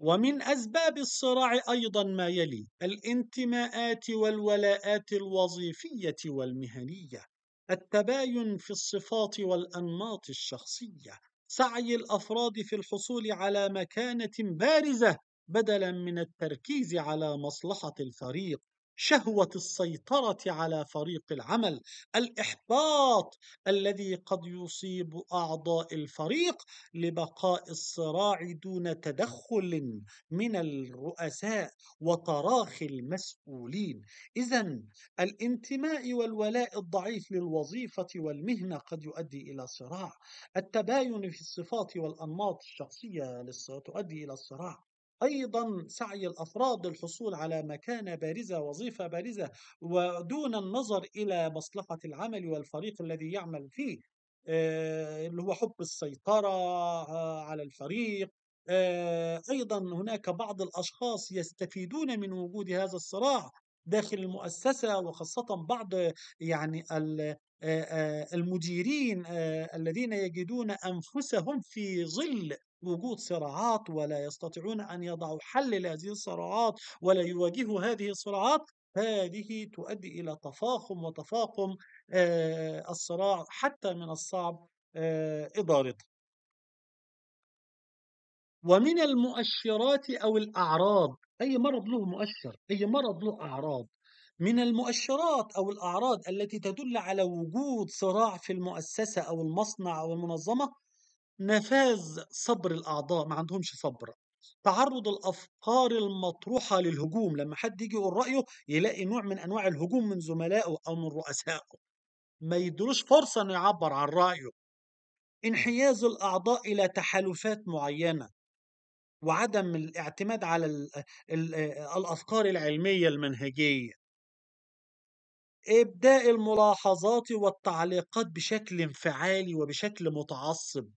ومن أسباب الصراع أيضا ما يلي الانتماءات والولاءات الوظيفية والمهنية التباين في الصفات والأنماط الشخصية سعي الأفراد في الحصول على مكانة بارزة بدلا من التركيز على مصلحة الفريق شهوه السيطره على فريق العمل الاحباط الذي قد يصيب اعضاء الفريق لبقاء الصراع دون تدخل من الرؤساء وتراخي المسؤولين اذا الانتماء والولاء الضعيف للوظيفه والمهنه قد يؤدي الى صراع التباين في الصفات والانماط الشخصيه تؤدي الى الصراع أيضا سعي الأفراد للحصول على مكانة بارزة وظيفة بارزة ودون النظر إلى مصلحة العمل والفريق الذي يعمل فيه آه، اللي هو حب السيطرة آه، على الفريق آه، أيضا هناك بعض الأشخاص يستفيدون من وجود هذا الصراع داخل المؤسسة وخاصة بعض يعني المديرين الذين يجدون أنفسهم في ظل وجود صراعات ولا يستطيعون أن يضعوا حل لهذه الصراعات ولا يواجهوا هذه الصراعات هذه تؤدي إلى تفاقم وتفاقم آه، الصراع حتى من الصعب آه، إدارته ومن المؤشرات أو الأعراض أي مرض له مؤشر أي مرض له أعراض من المؤشرات أو الأعراض التي تدل على وجود صراع في المؤسسة أو المصنع أو المنظمة نفاذ صبر الأعضاء ما عندهمش صبر تعرض الافكار المطروحه للهجوم لما حد يجي يقول رايه يلاقي نوع من انواع الهجوم من زملائه او من رؤسائه ما يدلوش فرصه انه يعبر عن رايه انحياز الاعضاء الى تحالفات معينه وعدم الاعتماد على الـ الـ الافكار العلميه المنهجيه ابداء الملاحظات والتعليقات بشكل انفعالي وبشكل متعصب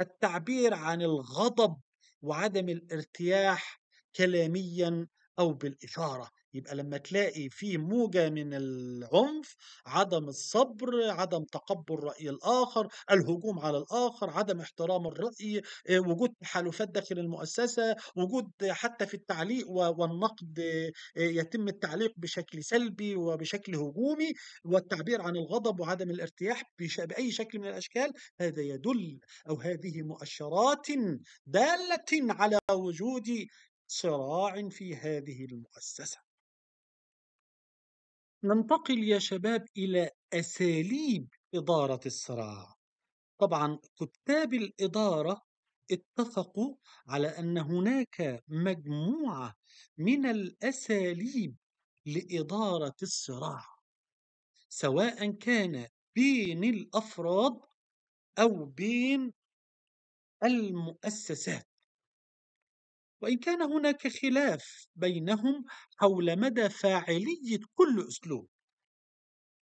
التعبير عن الغضب وعدم الارتياح كلاميا او بالاثاره يبقى لما تلاقي في موجة من العنف عدم الصبر عدم تقبل رأي الآخر الهجوم على الآخر عدم احترام الرأي آه، وجود تحالفات داخل المؤسسة وجود حتى في التعليق والنقد آه، يتم التعليق بشكل سلبي وبشكل هجومي والتعبير عن الغضب وعدم الارتياح بأي شكل من الأشكال هذا يدل أو هذه مؤشرات دالة على وجود صراع في هذه المؤسسه ننتقل يا شباب إلى أساليب إدارة الصراع. طبعا كتاب الإدارة اتفقوا على أن هناك مجموعة من الأساليب لإدارة الصراع، سواء كان بين الأفراد أو بين المؤسسات. وإن كان هناك خلاف بينهم حول مدى فاعلية كل أسلوب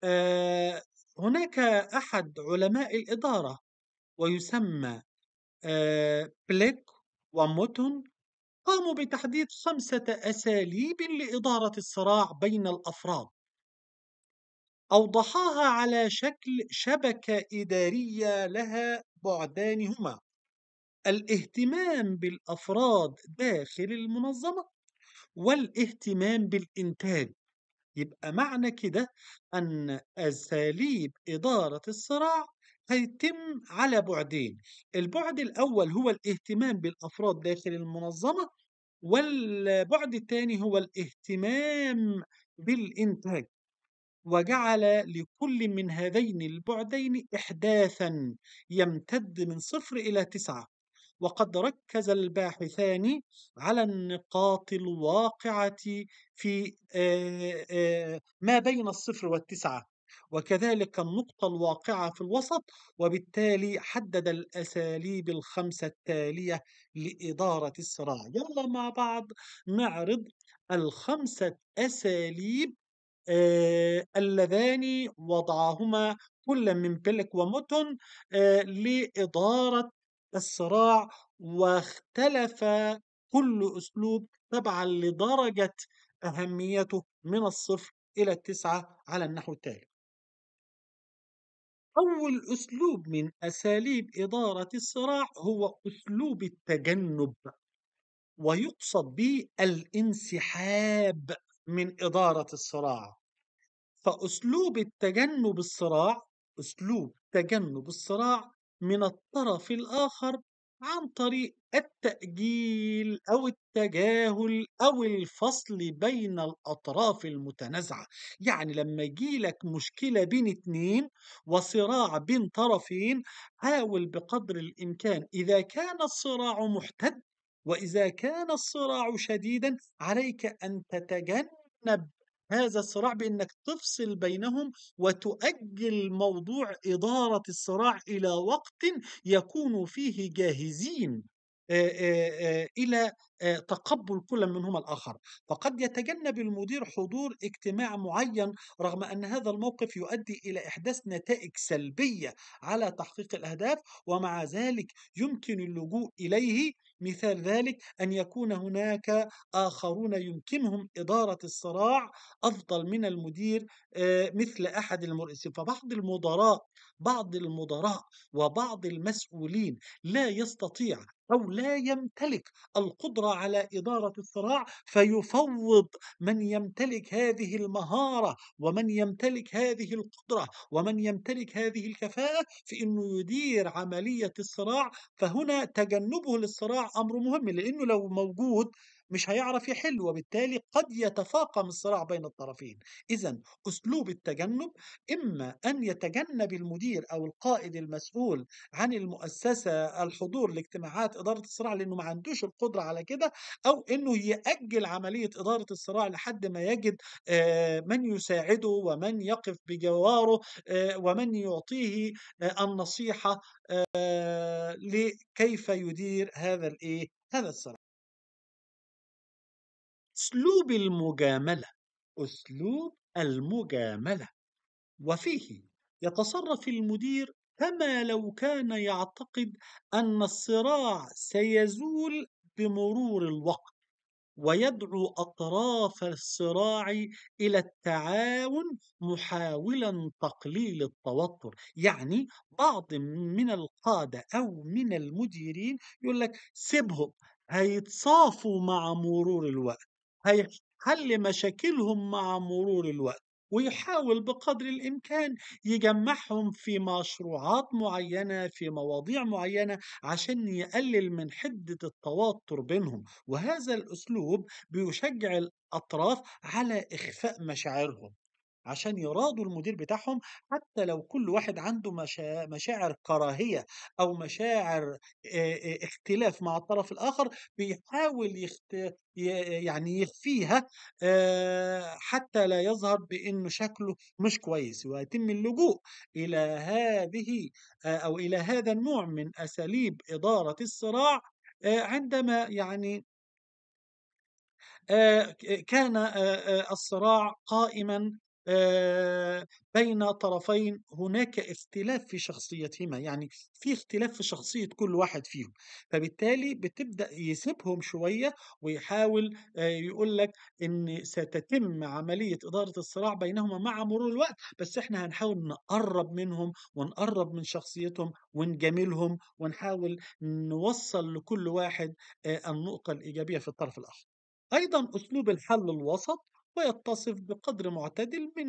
آه، هناك أحد علماء الإدارة ويسمى آه، بليك وموتون قاموا بتحديد خمسة أساليب لإدارة الصراع بين الأفراد أوضحاها على شكل شبكة إدارية لها بعدان هما الاهتمام بالأفراد داخل المنظمة والاهتمام بالإنتاج يبقى معنى كده أن أساليب إدارة الصراع هيتم على بعدين البعد الأول هو الاهتمام بالأفراد داخل المنظمة والبعد الثاني هو الاهتمام بالإنتاج وجعل لكل من هذين البعدين إحداثا يمتد من صفر إلى تسعة وقد ركز الباحثان على النقاط الواقعة في ما بين الصفر والتسعة وكذلك النقطة الواقعة في الوسط وبالتالي حدد الأساليب الخمسة التالية لإدارة الصراع يلا مع بعض نعرض الخمسة أساليب آه اللذان وضعهما كل من بيلك وموتون آه لإدارة الصراع واختلف كل أسلوب تبعا لدرجة أهميته من الصفر إلى التسعة على النحو التالي أول أسلوب من أساليب إدارة الصراع هو أسلوب التجنب ويقصد به الانسحاب من إدارة الصراع فأسلوب التجنب الصراع أسلوب تجنب الصراع من الطرف الآخر عن طريق التأجيل أو التجاهل أو الفصل بين الأطراف المتنازعة يعني لما يجيلك مشكلة بين اتنين وصراع بين طرفين حاول بقدر الإمكان إذا كان الصراع محتد وإذا كان الصراع شديدا عليك أن تتجنب هذا الصراع بانك تفصل بينهم وتؤجل موضوع اداره الصراع الى وقت يكونوا فيه جاهزين الى آه، تقبل كل منهما الآخر فقد يتجنب المدير حضور اجتماع معين رغم أن هذا الموقف يؤدي إلى إحداث نتائج سلبية على تحقيق الأهداف ومع ذلك يمكن اللجوء إليه مثال ذلك أن يكون هناك آخرون يمكنهم إدارة الصراع أفضل من المدير آه، مثل أحد المرئيسين فبعض المدراء بعض المدراء وبعض المسؤولين لا يستطيع أو لا يمتلك القدرة على إدارة الصراع فيفوض من يمتلك هذه المهارة ومن يمتلك هذه القدرة ومن يمتلك هذه الكفاءة في أنه يدير عملية الصراع فهنا تجنبه للصراع أمر مهم لأنه لو موجود مش هيعرف يحل وبالتالي قد يتفاقم الصراع بين الطرفين إذا أسلوب التجنب إما أن يتجنب المدير أو القائد المسؤول عن المؤسسة الحضور لاجتماعات إدارة الصراع لأنه ما عندوش القدرة على كده أو أنه يأجل عملية إدارة الصراع لحد ما يجد آه، من يساعده ومن يقف بجواره آه، ومن يعطيه آه، النصيحة لكيف يدير هذا الإيه هذا الصراع أسلوب المجاملة أسلوب المجاملة وفيه يتصرف المدير كما لو كان يعتقد أن الصراع سيزول بمرور الوقت ويدعو أطراف الصراع إلى التعاون محاولا تقليل التوتر يعني بعض من القادة أو من المديرين يقول لك سيبهم هيتصافوا مع مرور الوقت هيحل مشاكلهم مع مرور الوقت ويحاول بقدر الامكان يجمعهم في مشروعات معينه في مواضيع معينه عشان يقلل من حده التوتر بينهم وهذا الاسلوب بيشجع الاطراف على اخفاء مشاعرهم عشان يراضوا المدير بتاعهم حتى لو كل واحد عنده مشا... مشاعر كراهية أو مشاعر اختلاف مع الطرف الآخر بيحاول يخت... يعني يخفيها حتى لا يظهر بأنه شكله مش كويس ويتم اللجوء إلى هذه أو إلى هذا النوع من أساليب إدارة الصراع عندما يعني كان الصراع قائما آه، بين طرفين هناك اختلاف في شخصيتهما يعني في اختلاف في شخصية كل واحد فيهم فبالتالي بتبدأ يسيبهم شوية ويحاول آه، يقول لك إن ستتم عملية إدارة الصراع بينهما مع مرور الوقت بس إحنا هنحاول نقرب منهم ونقرب من شخصيتهم ونجاملهم ونحاول نوصل لكل واحد آه، النقطة الإيجابية في الطرف الآخر أيضا أسلوب الحل الوسط ويتصف بقدر معتدل من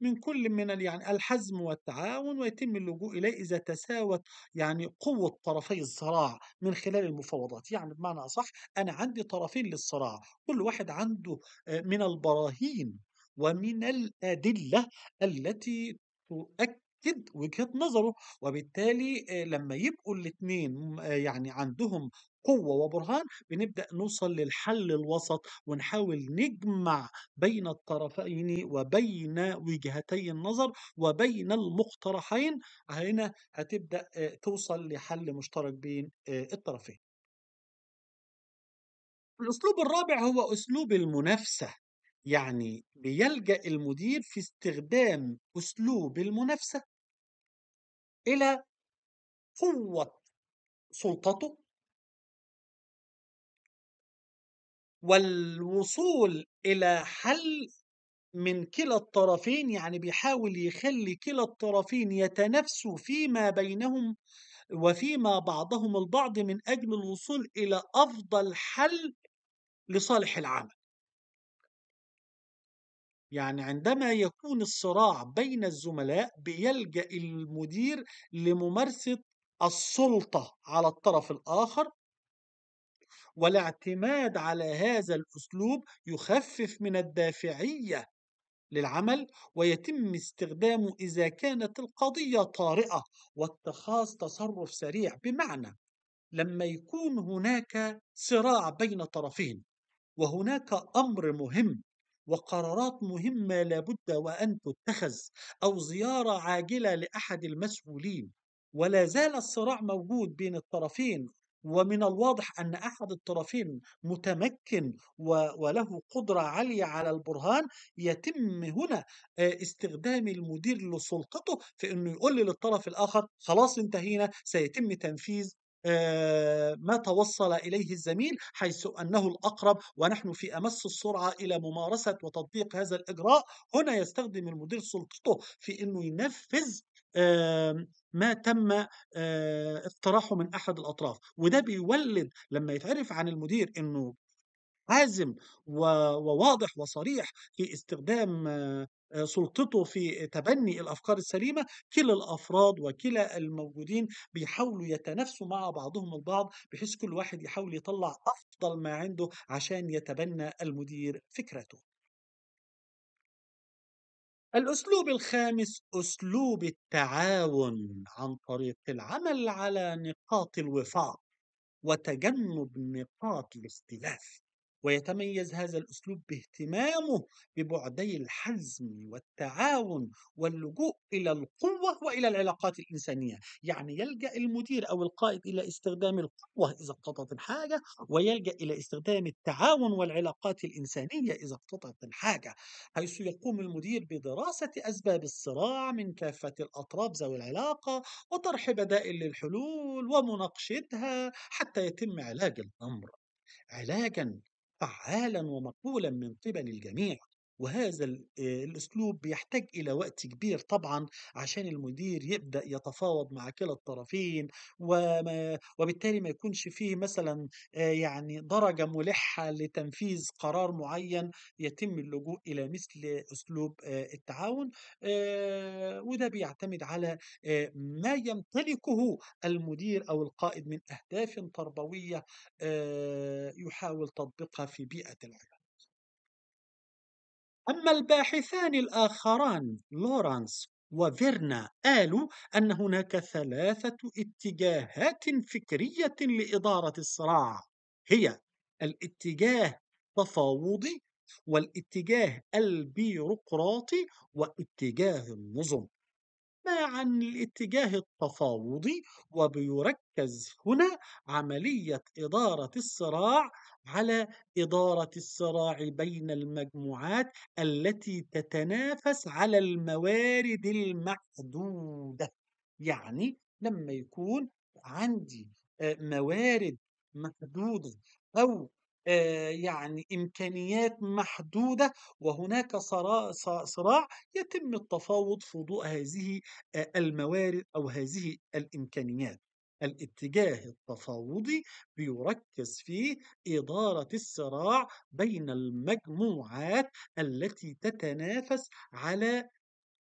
من كل من يعني الحزم والتعاون ويتم اللجوء إليه إذا تساوت يعني قوة طرفي الصراع من خلال المفاوضات يعني بمعنى أصح أنا عندي طرفين للصراع كل واحد عنده آه، من البراهين ومن الأدلة التي تؤكد وجهة نظره وبالتالي آه، لما يبقوا الاثنين آه، يعني عندهم قوة وبرهان بنبدأ نوصل للحل الوسط ونحاول نجمع بين الطرفين وبين وجهتي النظر وبين المقترحين هنا هتبدأ آه، توصل لحل مشترك بين آه، الطرفين الأسلوب الرابع هو أسلوب المنافسة يعني بيلجأ المدير في استخدام أسلوب المنافسة إلى قوة سلطته والوصول إلى حل من كلا الطرفين يعني بيحاول يخلي كلا الطرفين يتنافسوا فيما بينهم وفيما بعضهم البعض من أجل الوصول إلى أفضل حل لصالح العمل يعني عندما يكون الصراع بين الزملاء بيلجأ المدير لممارسة السلطة على الطرف الآخر والاعتماد على هذا الأسلوب يخفف من الدافعية للعمل ويتم استخدامه إذا كانت القضية طارئة واتخاذ تصرف سريع بمعنى لما يكون هناك صراع بين طرفين وهناك أمر مهم وقرارات مهمة لابد وأن تتخذ أو زيارة عاجلة لأحد المسؤولين ولا زال الصراع موجود بين الطرفين ومن الواضح أن أحد الطرفين متمكن وله قدرة عالية على البرهان يتم هنا آه، استخدام المدير لسلطته في أنه يقول للطرف الآخر خلاص انتهينا سيتم تنفيذ آه، ما توصل إليه الزميل حيث أنه الأقرب ونحن في أمس السرعة إلى ممارسة وتطبيق هذا الإجراء هنا يستخدم المدير سلطته في أنه ينفذ آمم، ما تم آه، اقتراحه من احد الاطراف وده بيولد لما يتعرف عن المدير انه عازم وواضح وصريح في استخدام آه، سلطته في تبني الافكار السليمه كلا الافراد وكلا الموجودين بيحاولوا يتنافسوا مع بعضهم البعض بحيث كل واحد يحاول يطلع افضل ما عنده عشان يتبنى المدير فكرته الأسلوب الخامس أسلوب التعاون عن طريق العمل على نقاط الوفاق وتجنب نقاط الاختلاف ويتميز هذا الأسلوب باهتمامه ببعدي الحزم والتعاون واللجوء إلى القوة وإلى العلاقات الإنسانية يعني يلجأ المدير أو القائد إلى استخدام القوة إذا اقتضت الحاجة ويلجأ إلى استخدام التعاون والعلاقات الإنسانية إذا اقتضت الحاجة حيث يقوم المدير بدراسة أسباب الصراع من كافة الأطراف ذوي العلاقة وطرح بدائل للحلول ومناقشتها حتى يتم علاج الأمر علاجا فعالا ومقبولا من قبل الجميع وهذا آه، الأسلوب بيحتاج إلى وقت كبير طبعا عشان المدير يبدأ يتفاوض مع كلا الطرفين وما وبالتالي ما يكونش فيه مثلا آه، يعني درجة ملحة لتنفيذ قرار معين يتم اللجوء إلى مثل أسلوب آه، التعاون وده بيعتمد على ما يمتلكه المدير أو القائد من أهداف تربوية يحاول تطبيقها في بيئة العمل أما الباحثان الآخران لورانس وفيرنا قالوا أن هناك ثلاثة اتجاهات فكرية لإدارة الصراع هي الاتجاه التفاوضي والاتجاه البيروقراطي واتجاه النظم عن الاتجاه التفاوضي وبيركز هنا عملية إدارة الصراع على إدارة الصراع بين المجموعات التي تتنافس على الموارد المحدودة يعني لما يكون عندي آه، موارد محدودة أو آه، يعني إمكانيات محدودة وهناك صراع يتم التفاوض في ضوء هذه آه، الموارد أو هذه الإمكانيات الاتجاه التفاوضي بيركز في إدارة الصراع بين المجموعات التي تتنافس على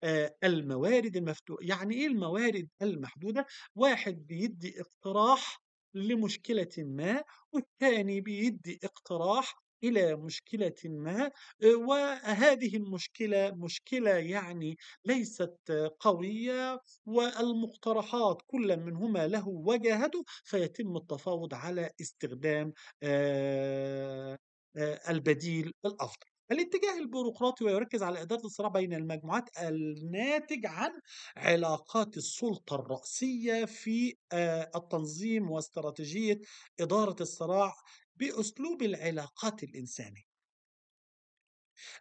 آه، الموارد المفتوحة يعني إيه الموارد المحدودة؟ واحد بيدي اقتراح لمشكلة ما والثاني بيدي اقتراح إلى مشكلة ما وهذه المشكلة مشكلة يعني ليست قوية والمقترحات كل منهما له وجهته فيتم التفاوض على استخدام آه، آه، البديل الأفضل الاتجاه البيروقراطي ويركز على إدارة الصراع بين المجموعات الناتج عن علاقات السلطة الرأسية في آه، التنظيم واستراتيجية إدارة الصراع بأسلوب العلاقات الإنسانية.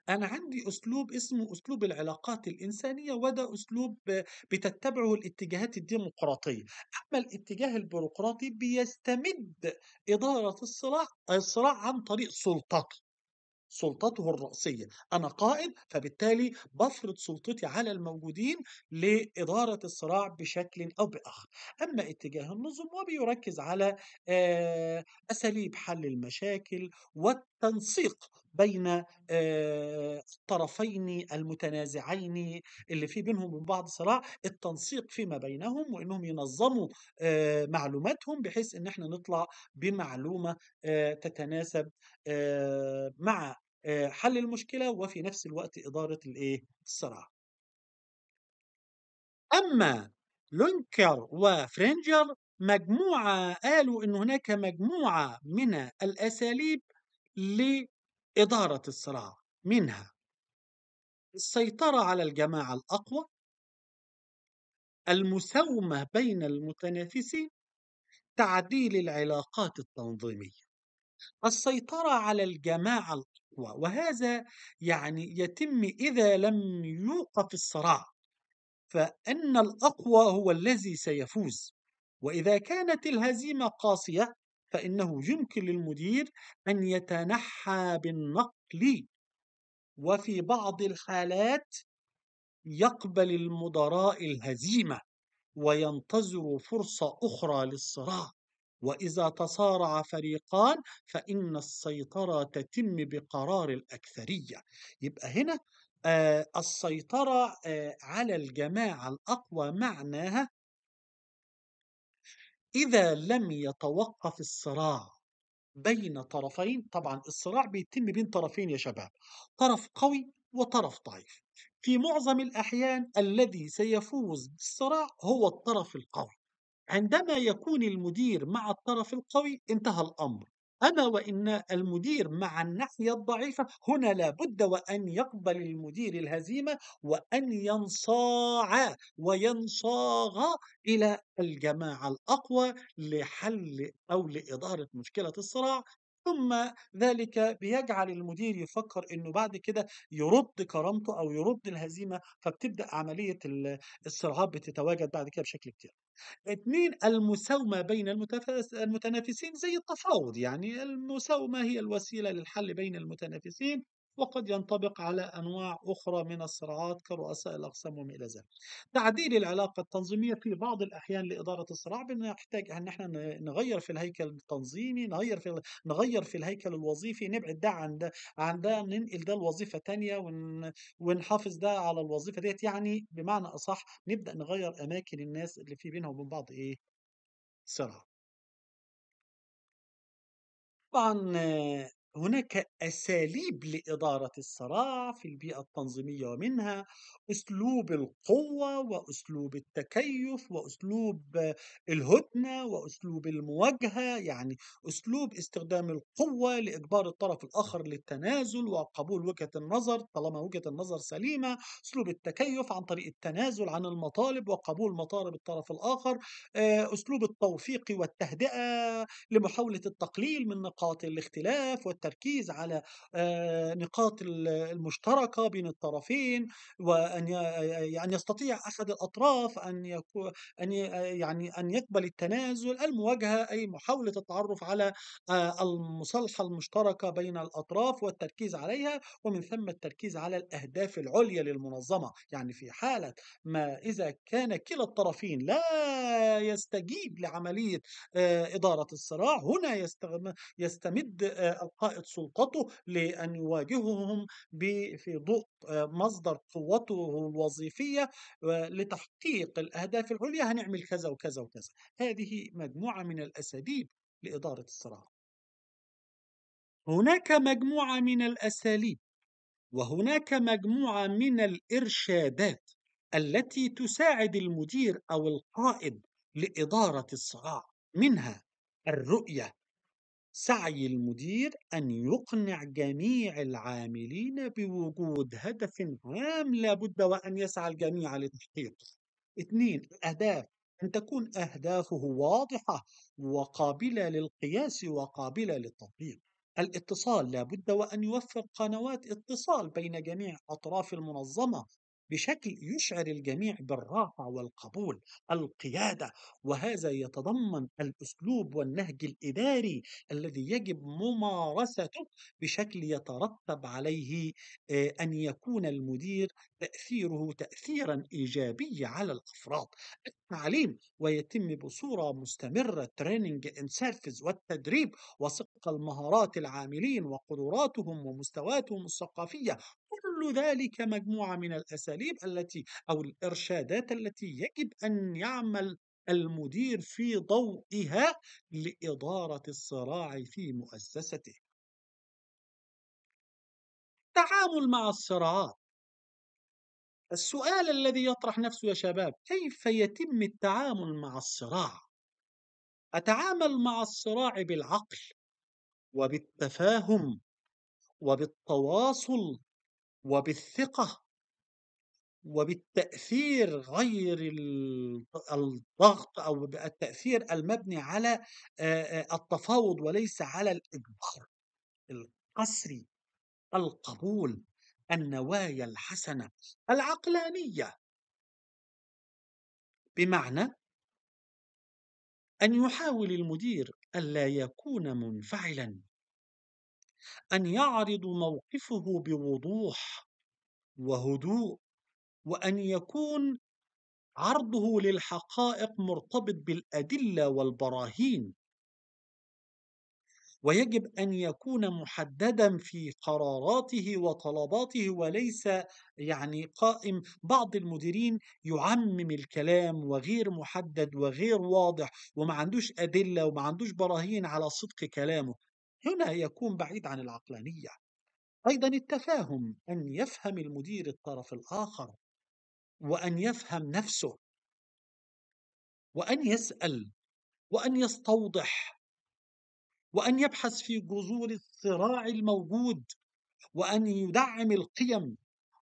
أنا عندي أسلوب اسمه أسلوب العلاقات الإنسانية وده أسلوب بتتبعه الاتجاهات الديمقراطية أما الاتجاه البيروقراطي بيستمد إدارة الصراع الصراع عن طريق سلطته سلطته الرأسية أنا قائد فبالتالي بفرض سلطتي على الموجودين لإدارة الصراع بشكل أو بآخر أما اتجاه النظم وبيركز على آه، أساليب حل المشاكل والتنسيق بين الطرفين المتنازعين اللي في بينهم وبين بعض صراع التنسيق فيما بينهم وانهم ينظموا معلوماتهم بحيث ان احنا نطلع بمعلومه تتناسب مع حل المشكله وفي نفس الوقت اداره الايه الصراع اما لونكر وفرينجر مجموعه قالوا ان هناك مجموعه من الاساليب ل إدارة الصراع منها السيطرة على الجماعة الأقوى المساومة بين المتنافسين تعديل العلاقات التنظيمية السيطرة على الجماعة الأقوى وهذا يعني يتم إذا لم يوقف الصراع فإن الأقوى هو الذي سيفوز وإذا كانت الهزيمة قاسية فإنه يمكن للمدير أن يتنحى بالنقل وفي بعض الحالات يقبل المدراء الهزيمة وينتظر فرصة أخرى للصراع وإذا تصارع فريقان فإن السيطرة تتم بقرار الأكثرية يبقى هنا آه، السيطرة آه، على الجماعة الأقوى معناها إذا لم يتوقف الصراع بين طرفين طبعا الصراع بيتم بين طرفين يا شباب طرف قوي وطرف ضعيف في معظم الأحيان الذي سيفوز بالصراع هو الطرف القوي عندما يكون المدير مع الطرف القوي انتهى الأمر أما وإن المدير مع الناحية الضعيفة هنا لابد وأن يقبل المدير الهزيمة وأن ينصاع وينصاغ إلى الجماعة الأقوى لحل أو لإدارة مشكلة الصراع ثم ذلك بيجعل المدير يفكر انه بعد كده يرد كرامته او يرد الهزيمه فبتبدا عمليه الصراعات بتتواجد بعد كده بشكل كتير اثنين المساومة بين المتنافسين زي التفاوض يعني المساومة هي الوسيلة للحل بين المتنافسين وقد ينطبق على أنواع أخرى من الصراعات كرؤساء الأقسام وما إلى ذلك. تعديل العلاقة التنظيمية في بعض الأحيان لإدارة الصراع بنحتاج أن احنا نغير في الهيكل التنظيمي، نغير في نغير في الهيكل الوظيفي، نبعد ده عن ده عن ده ننقل ده لوظيفة تانية ونحافظ ده على الوظيفة ديت يعني بمعنى أصح نبدأ نغير أماكن الناس اللي في بينها وبين بعض إيه؟ صراع. طبعا هناك أساليب لإدارة الصراع في البيئة التنظيمية ومنها أسلوب القوة وأسلوب التكيف وأسلوب الهدنة وأسلوب المواجهة يعني أسلوب استخدام القوة لإجبار الطرف الآخر للتنازل وقبول وجهة النظر طالما وجهة النظر سليمة أسلوب التكيف عن طريق التنازل عن المطالب وقبول مطالب الطرف الآخر آه، أسلوب التوفيق والتهدئة لمحاولة التقليل من نقاط الاختلاف والت التركيز على نقاط المشتركه بين الطرفين وان يعني يستطيع احد الاطراف ان يكون ان يعني ان يقبل التنازل المواجهه اي محاوله التعرف على المصالحه المشتركه بين الاطراف والتركيز عليها ومن ثم التركيز على الاهداف العليا للمنظمه يعني في حاله ما اذا كان كلا الطرفين لا يستجيب لعمليه اداره الصراع هنا يستمد القائد وسائط سلطته لأن يواجههم في ضوء آه، مصدر قوته الوظيفية لتحقيق الأهداف العليا هنعمل كذا وكذا وكذا هذه مجموعة من الأساليب لإدارة الصراع هناك مجموعة من الأساليب وهناك مجموعة من الإرشادات التي تساعد المدير أو القائد لإدارة الصراع منها الرؤية سعي المدير أن يقنع جميع العاملين بوجود هدف عام لابد وأن يسعى الجميع لتحقيقه. اثنين الأهداف أن تكون أهدافه واضحة وقابلة للقياس وقابلة للتطبيق. الاتصال لابد وأن يوفر قنوات اتصال بين جميع أطراف المنظمة بشكل يشعر الجميع بالراحه والقبول القياده وهذا يتضمن الاسلوب والنهج الاداري الذي يجب ممارسته بشكل يترتب عليه آه، ان يكون المدير تاثيره تاثيرا ايجابيا على الافراد التعليم ويتم بصوره مستمره تريننج ان سيرفيس والتدريب وصدق المهارات العاملين وقدراتهم ومستواتهم الثقافيه كل ذلك مجموعة من الأساليب التي أو الإرشادات التي يجب أن يعمل المدير في ضوئها لإدارة الصراع في مؤسسته. التعامل مع الصراعات السؤال الذي يطرح نفسه يا شباب كيف يتم التعامل مع الصراع؟ أتعامل مع الصراع بالعقل وبالتفاهم وبالتواصل وبالثقة وبالتأثير غير الضغط أو التأثير المبني على التفاوض وليس على الإجبار القسري القبول النوايا الحسنة العقلانية بمعنى أن يحاول المدير ألا يكون منفعلا أن يعرض موقفه بوضوح وهدوء وأن يكون عرضه للحقائق مرتبط بالأدلة والبراهين ويجب أن يكون محددا في قراراته وطلباته وليس يعني قائم بعض المديرين يعمم الكلام وغير محدد وغير واضح وما عندوش أدلة وما عندوش براهين على صدق كلامه هنا يكون بعيد عن العقلانية أيضا التفاهم أن يفهم المدير الطرف الآخر وأن يفهم نفسه وأن يسأل وأن يستوضح وأن يبحث في جذور الصراع الموجود وأن يدعم القيم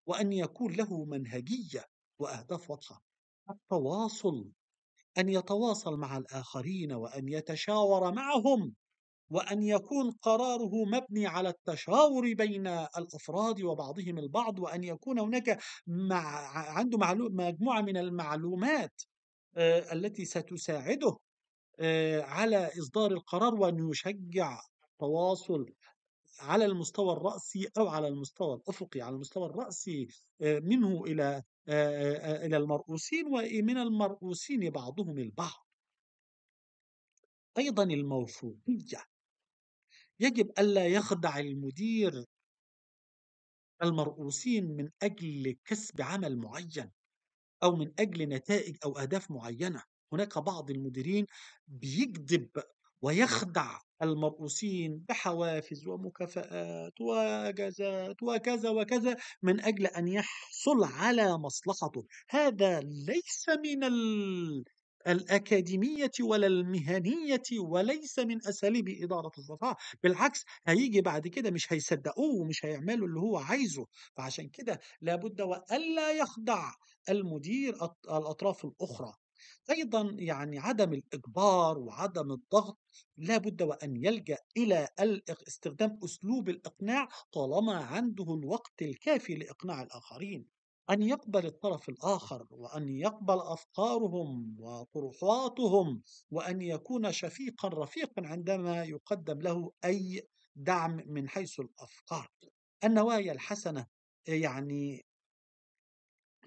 وأن يكون له منهجية وأهداف واضحة التواصل أن يتواصل مع الآخرين وأن يتشاور معهم وأن يكون قراره مبني على التشاور بين الأفراد وبعضهم البعض وأن يكون هناك مع عنده مجموعة من المعلومات آه، التي ستساعده آه، على إصدار القرار وأن يشجع تواصل على المستوى الرأسي أو على المستوى الأفقي على المستوى الرأسي آه، منه إلى إلى المرؤوسين ومن المرؤوسين بعضهم البعض أيضا الموثوقية يجب ألا يخضع المدير المرؤوسين من أجل كسب عمل معين أو من أجل نتائج أو أهداف معينة هناك بعض المديرين بيكذب ويخدع المرؤوسين بحوافز ومكافآت وجزات وكذا وكذا من أجل أن يحصل على مصلحته هذا ليس من ال... الأكاديمية ولا المهنية وليس من أساليب إدارة الرفاه بالعكس هيجي بعد كده مش هيصدقوه ومش هيعملوا اللي هو عايزه فعشان كده لابد وألا يخضع المدير الأطراف الأخرى ايضا يعني عدم الاجبار وعدم الضغط لابد وان يلجا الى استخدام اسلوب الاقناع طالما عنده الوقت الكافي لاقناع الاخرين أن يقبل الطرف الآخر وأن يقبل أفكارهم وطروحاتهم وأن يكون شفيقا رفيقا عندما يقدم له أي دعم من حيث الأفكار النوايا الحسنة يعني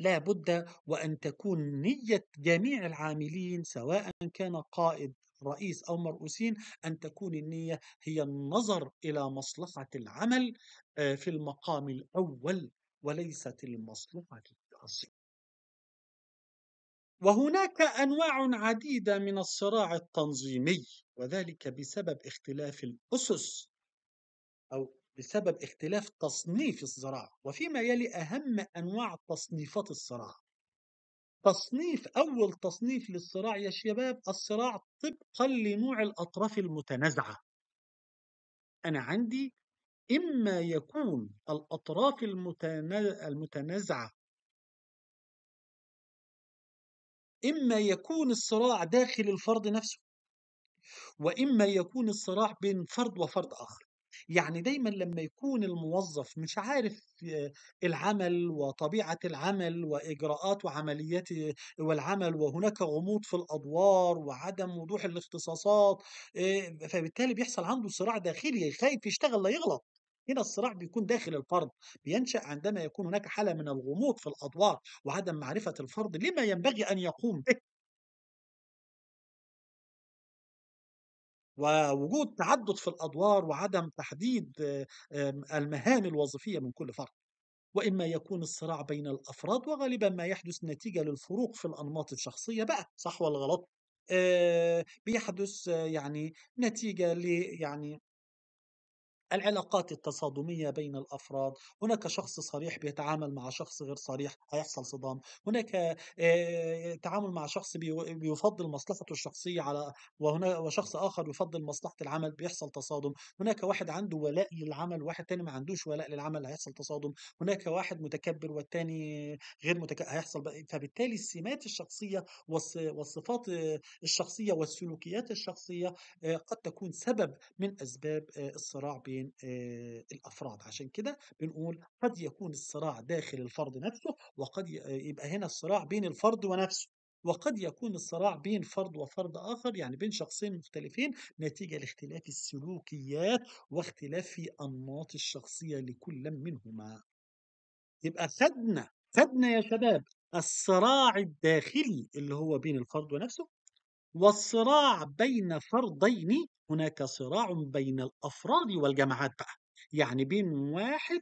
لا بد وأن تكون نية جميع العاملين سواء كان قائد رئيس أو مرؤوسين أن تكون النية هي النظر إلى مصلحة العمل آه، في المقام الأول وليست المصلحة الأصل وهناك أنواع عديدة من الصراع التنظيمي وذلك بسبب اختلاف الأسس أو بسبب اختلاف تصنيف الصراع وفيما يلي أهم أنواع تصنيفات الصراع تصنيف أول تصنيف للصراع يا شباب الصراع طبقا لنوع الأطراف المتنازعة أنا عندي إما يكون الأطراف المتنازعة إما يكون الصراع داخل الفرد نفسه وإما يكون الصراع بين فرد وفرد آخر يعني دايما لما يكون الموظف مش عارف آه، العمل وطبيعة العمل وإجراءات وعمليات آه، والعمل وهناك غموض في الأدوار وعدم وضوح الاختصاصات آه، فبالتالي بيحصل عنده صراع داخلي خايف يشتغل لا يغلط هنا الصراع بيكون داخل الفرد بينشأ عندما يكون هناك حالة من الغموض في الأدوار وعدم معرفة الفرد لما ينبغي أن يقوم به ووجود تعدد في الأدوار وعدم تحديد المهام الوظيفية من كل فرد وإما يكون الصراع بين الأفراد وغالبا ما يحدث نتيجة للفروق في الأنماط الشخصية بقى صح ولا غلط آه، بيحدث آه، يعني نتيجة ل يعني العلاقات التصادمية بين الأفراد هناك شخص صريح بيتعامل مع شخص غير صريح هيحصل صدام هناك آه، تعامل مع شخص بيفضل مصلحته الشخصية على وهنا وشخص آخر يفضل مصلحة العمل بيحصل تصادم هناك واحد عنده ولاء للعمل واحد تاني ما عندوش ولاء للعمل هيحصل تصادم هناك واحد متكبر والتاني غير متكبر هيحصل فبالتالي السمات الشخصية والصفات آه، الشخصية والسلوكيات الشخصية آه، قد تكون سبب من أسباب الصراع بين بين الافراد عشان كده بنقول قد يكون الصراع داخل الفرد نفسه وقد يبقى هنا الصراع بين الفرد ونفسه وقد يكون الصراع بين فرد وفرد آخر يعني بين شخصين مختلفين نتيجة لاختلاف السلوكيات واختلاف في أنماط الشخصية لكل منهما يبقى خدنا خدنا يا شباب الصراع الداخلي اللي هو بين الفرد ونفسه والصراع بين فردين هناك صراع بين الافراد والجماعات بقى يعني بين واحد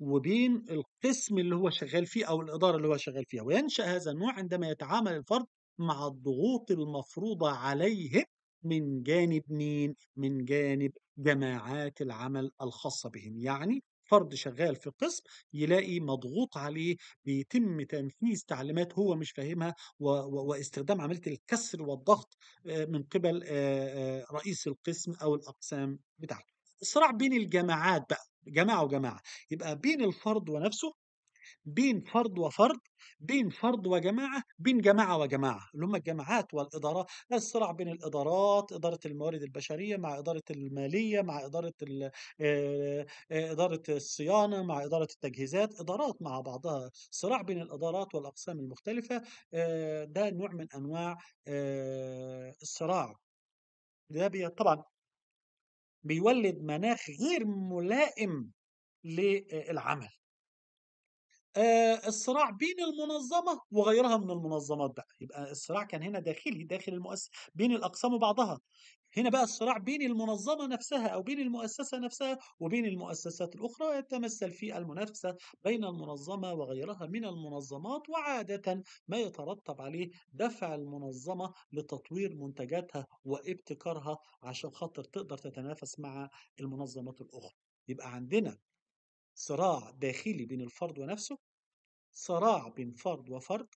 وبين القسم اللي هو شغال فيه او الاداره اللي هو شغال فيها وينشا هذا النوع عندما يتعامل الفرد مع الضغوط المفروضه عليه من جانب مين؟ من جانب جماعات العمل الخاصه بهم، يعني فرد شغال في قسم يلاقي مضغوط عليه بيتم تنفيذ تعليمات هو مش فاهمها واستخدام عمليه الكسر والضغط آه، من قبل آه، آه، رئيس القسم او الاقسام بتاعته. الصراع بين الجماعات بقى جماعه وجماعه يبقى بين الفرد ونفسه بين فرد وفرد بين فرد وجماعه بين جماعه وجماعه اللي هم الجماعات والادارات الصراع بين الادارات اداره الموارد البشريه مع اداره الماليه مع اداره آه، آه، اداره الصيانه مع اداره التجهيزات ادارات مع بعضها صراع بين الادارات والاقسام المختلفه آه، ده نوع من انواع الصراع ده طبعا بيولد مناخ غير ملائم للعمل آه، الصراع بين المنظمة وغيرها من المنظمات بقى يبقى الصراع كان هنا داخلي داخل المؤسسة بين الأقسام وبعضها هنا بقى الصراع بين المنظمة نفسها أو بين المؤسسة نفسها وبين المؤسسات الأخرى يتمثل في المنافسة بين المنظمة وغيرها من المنظمات وعادة ما يترتب عليه دفع المنظمة لتطوير منتجاتها وابتكارها عشان خاطر تقدر تتنافس مع المنظمات الأخرى يبقى عندنا صراع داخلي بين الفرد ونفسه صراع بين فرد وفرد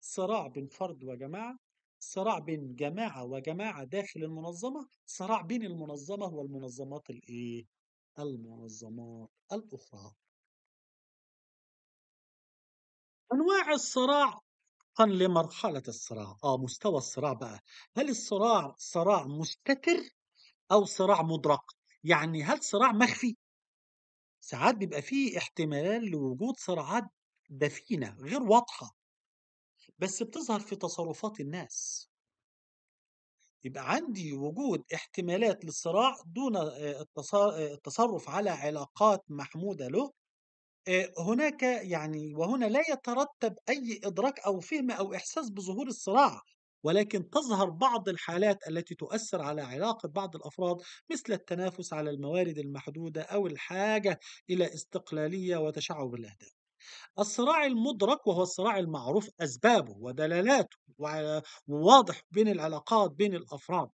صراع بين فرد وجماعة صراع بين جماعة وجماعة داخل المنظمة صراع بين المنظمة والمنظمات الإيه؟ المنظمات الأخرى أنواع الصراع قن لمرحلة الصراع آه مستوى الصراع بقى هل الصراع صراع مستتر أو صراع مدرك يعني هل صراع مخفي ساعات بيبقى فيه احتمال لوجود صراعات دفينة غير واضحة بس بتظهر في تصرفات الناس يبقى عندي وجود احتمالات للصراع دون آه، آه، التصرف على علاقات محمودة له آه، هناك يعني وهنا لا يترتب أي إدراك أو فهم أو إحساس بظهور الصراع ولكن تظهر بعض الحالات التي تؤثر على علاقة بعض الأفراد مثل التنافس على الموارد المحدودة أو الحاجة إلى استقلالية وتشعب الأهداف الصراع المدرك وهو الصراع المعروف أسبابه ودلالاته وواضح بين العلاقات بين الأفراد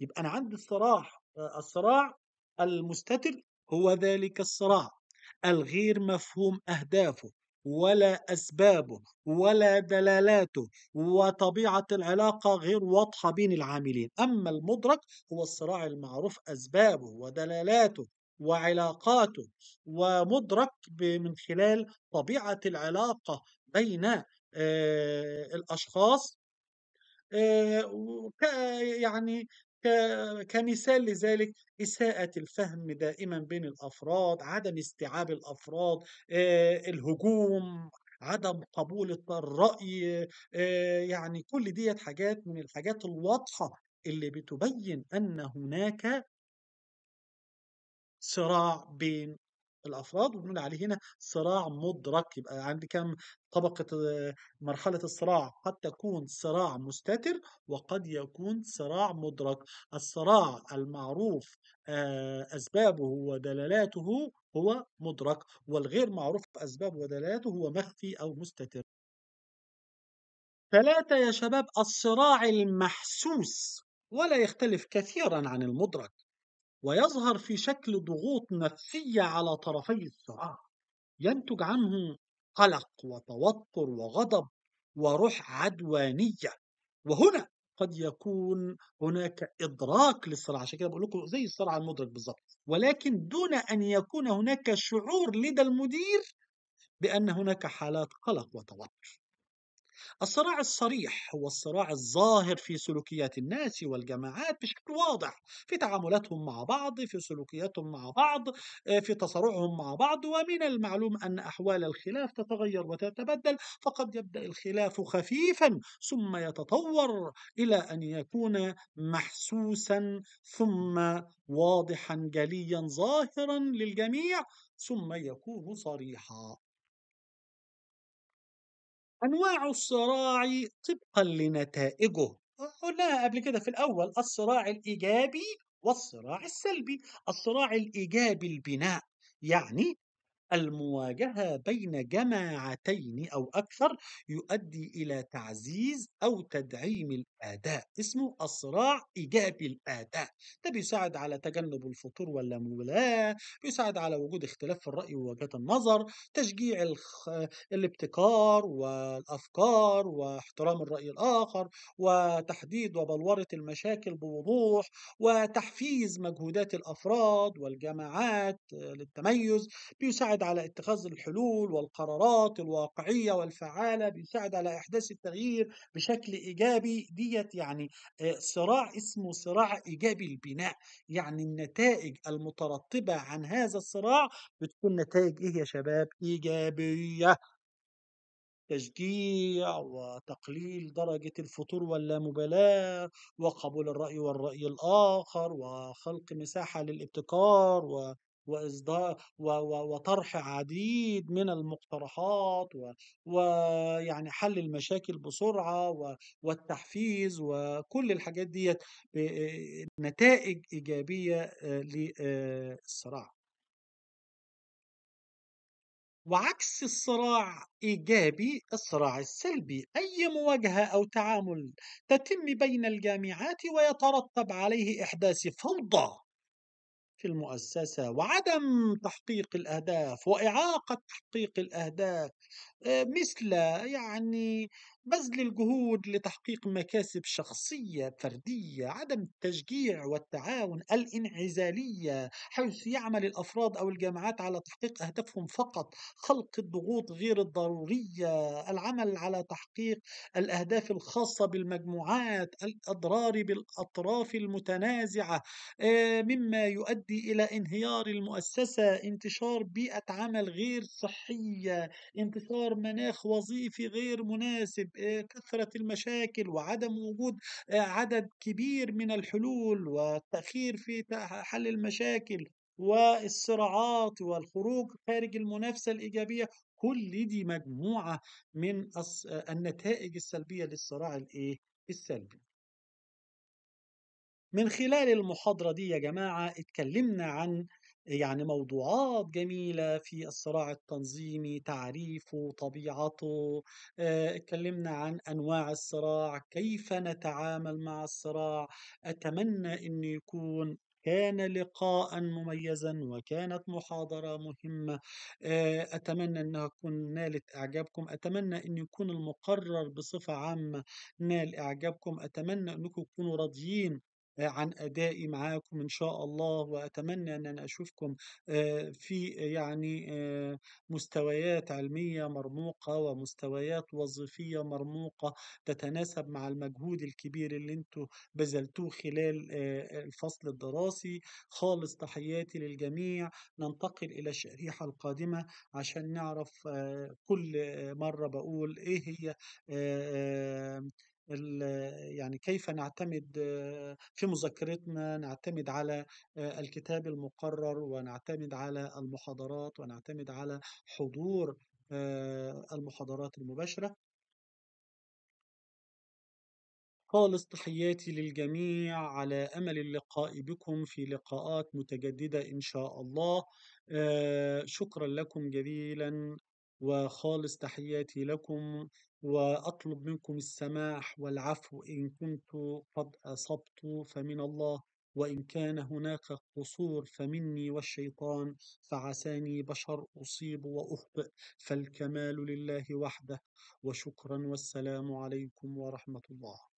يبقى أنا عندي الصراع الصراع المستتر هو ذلك الصراع الغير مفهوم أهدافه ولا أسبابه ولا دلالاته وطبيعة العلاقة غير واضحة بين العاملين أما المدرك هو الصراع المعروف أسبابه ودلالاته وعلاقاته ومدرك من خلال طبيعة العلاقة بين آه، الأشخاص آه، يعني كمثال لذلك إساءة الفهم دائما بين الأفراد عدم استيعاب الأفراد الهجوم عدم قبول الرأي يعني كل دي حاجات من الحاجات الواضحة اللي بتبين أن هناك صراع بين الافراد وبنقول عليه هنا صراع مدرك يبقى عندي كم طبقه مرحله الصراع قد تكون صراع مستتر وقد يكون صراع مدرك الصراع المعروف آه، اسبابه ودلالاته هو مدرك والغير معروف اسبابه ودلالاته هو مخفي او مستتر ثلاثة يا شباب الصراع المحسوس ولا يختلف كثيرا عن المدرك ويظهر في شكل ضغوط نفسية على طرفي الصراع ينتج عنه قلق وتوتر وغضب وروح عدوانية وهنا قد يكون هناك إدراك للصراع عشان كده بقول لكم زي الصراع المدرك بالظبط ولكن دون أن يكون هناك شعور لدى المدير بأن هناك حالات قلق وتوتر الصراع الصريح هو الصراع الظاهر في سلوكيات الناس والجماعات بشكل واضح في تعاملاتهم مع بعض في سلوكياتهم مع بعض آه، في تصارعهم مع بعض ومن المعلوم أن أحوال الخلاف تتغير وتتبدل فقد يبدأ الخلاف خفيفا ثم يتطور إلى أن يكون محسوسا ثم واضحا جليا ظاهرا للجميع ثم يكون صريحا أنواع الصراع طبقا لنتائجه قلناها قبل كده في الأول الصراع الإيجابي والصراع السلبي الصراع الإيجابي البناء يعني المواجهة بين جماعتين أو أكثر يؤدي إلى تعزيز أو تدعيم الاداء اسمه الصراع ايجابي الاداء ده بيساعد على تجنب الفتور والمولاه بيساعد على وجود اختلاف في الراي ووجهات النظر تشجيع الخ... الابتكار والافكار واحترام الراي الاخر وتحديد وبلوره المشاكل بوضوح وتحفيز مجهودات الافراد والجماعات للتميز بيساعد على اتخاذ الحلول والقرارات الواقعيه والفعاله بيساعد على احداث التغيير بشكل ايجابي دي ديت يعني صراع اسمه صراع إيجابي البناء يعني النتائج المترتبة عن هذا الصراع بتكون نتائج إيه يا شباب إيجابية تشجيع وتقليل درجة الفتور واللامبالاة وقبول الرأي والرأي الآخر وخلق مساحة للابتكار و وإصدار وطرح عديد من المقترحات ويعني حل المشاكل بسرعة والتحفيز وكل الحاجات ديت نتائج إيجابية آه، للصراع آه، وعكس الصراع ايجابي الصراع السلبي اي مواجهه او تعامل تتم بين الجامعات ويترتب عليه احداث فوضى المؤسسة وعدم تحقيق الأهداف وإعاقة تحقيق الأهداف آه، مثل يعني بذل الجهود لتحقيق مكاسب شخصية فردية عدم التشجيع والتعاون الانعزالية حيث يعمل الأفراد أو الجامعات على تحقيق أهدافهم فقط خلق الضغوط غير الضرورية العمل على تحقيق الأهداف الخاصة بالمجموعات الأضرار بالأطراف المتنازعة آه، مما يؤدي إلى انهيار المؤسسة انتشار بيئة عمل غير صحية انتشار مناخ وظيفي غير مناسب آه، كثرة المشاكل وعدم وجود آه، عدد كبير من الحلول والتأخير في حل المشاكل والصراعات والخروج خارج المنافسة الإيجابية كل دي مجموعة من آه، النتائج السلبية للصراع الإيه؟ السلبي من خلال المحاضرة دي يا جماعة اتكلمنا عن يعني موضوعات جميلة في الصراع التنظيمي تعريفه طبيعته آه، اتكلمنا عن أنواع الصراع كيف نتعامل مع الصراع أتمنى أن يكون كان لقاء مميزا وكانت محاضرة مهمة آه، أتمنى أنها تكون نالت إعجابكم أتمنى أن يكون المقرر بصفة عامة نال إعجابكم أتمنى أنكم تكونوا راضيين عن أدائي معاكم إن شاء الله وأتمنى أن أنا أشوفكم آه، في آه، يعني آه، مستويات علمية مرموقة ومستويات وظيفية مرموقة تتناسب مع المجهود الكبير اللي انتوا بذلتوه خلال الفصل الدراسي خالص تحياتي للجميع ننتقل إلى الشريحة القادمة عشان نعرف كل مرة بقول إيه هي يعني كيف نعتمد آه، في مذكرتنا نعتمد على آه، الكتاب المقرر ونعتمد على المحاضرات ونعتمد على حضور آه، المحاضرات المباشرة خالص تحياتي للجميع على أمل اللقاء بكم في لقاءات متجددة إن شاء الله شكرا لكم جزيلا وخالص تحياتي لكم وأطلب منكم السماح والعفو إن كنت قد أصبت فمن الله وإن كان هناك قصور فمني والشيطان فعساني بشر أصيب وأخطئ فالكمال لله وحده وشكرا والسلام عليكم ورحمة الله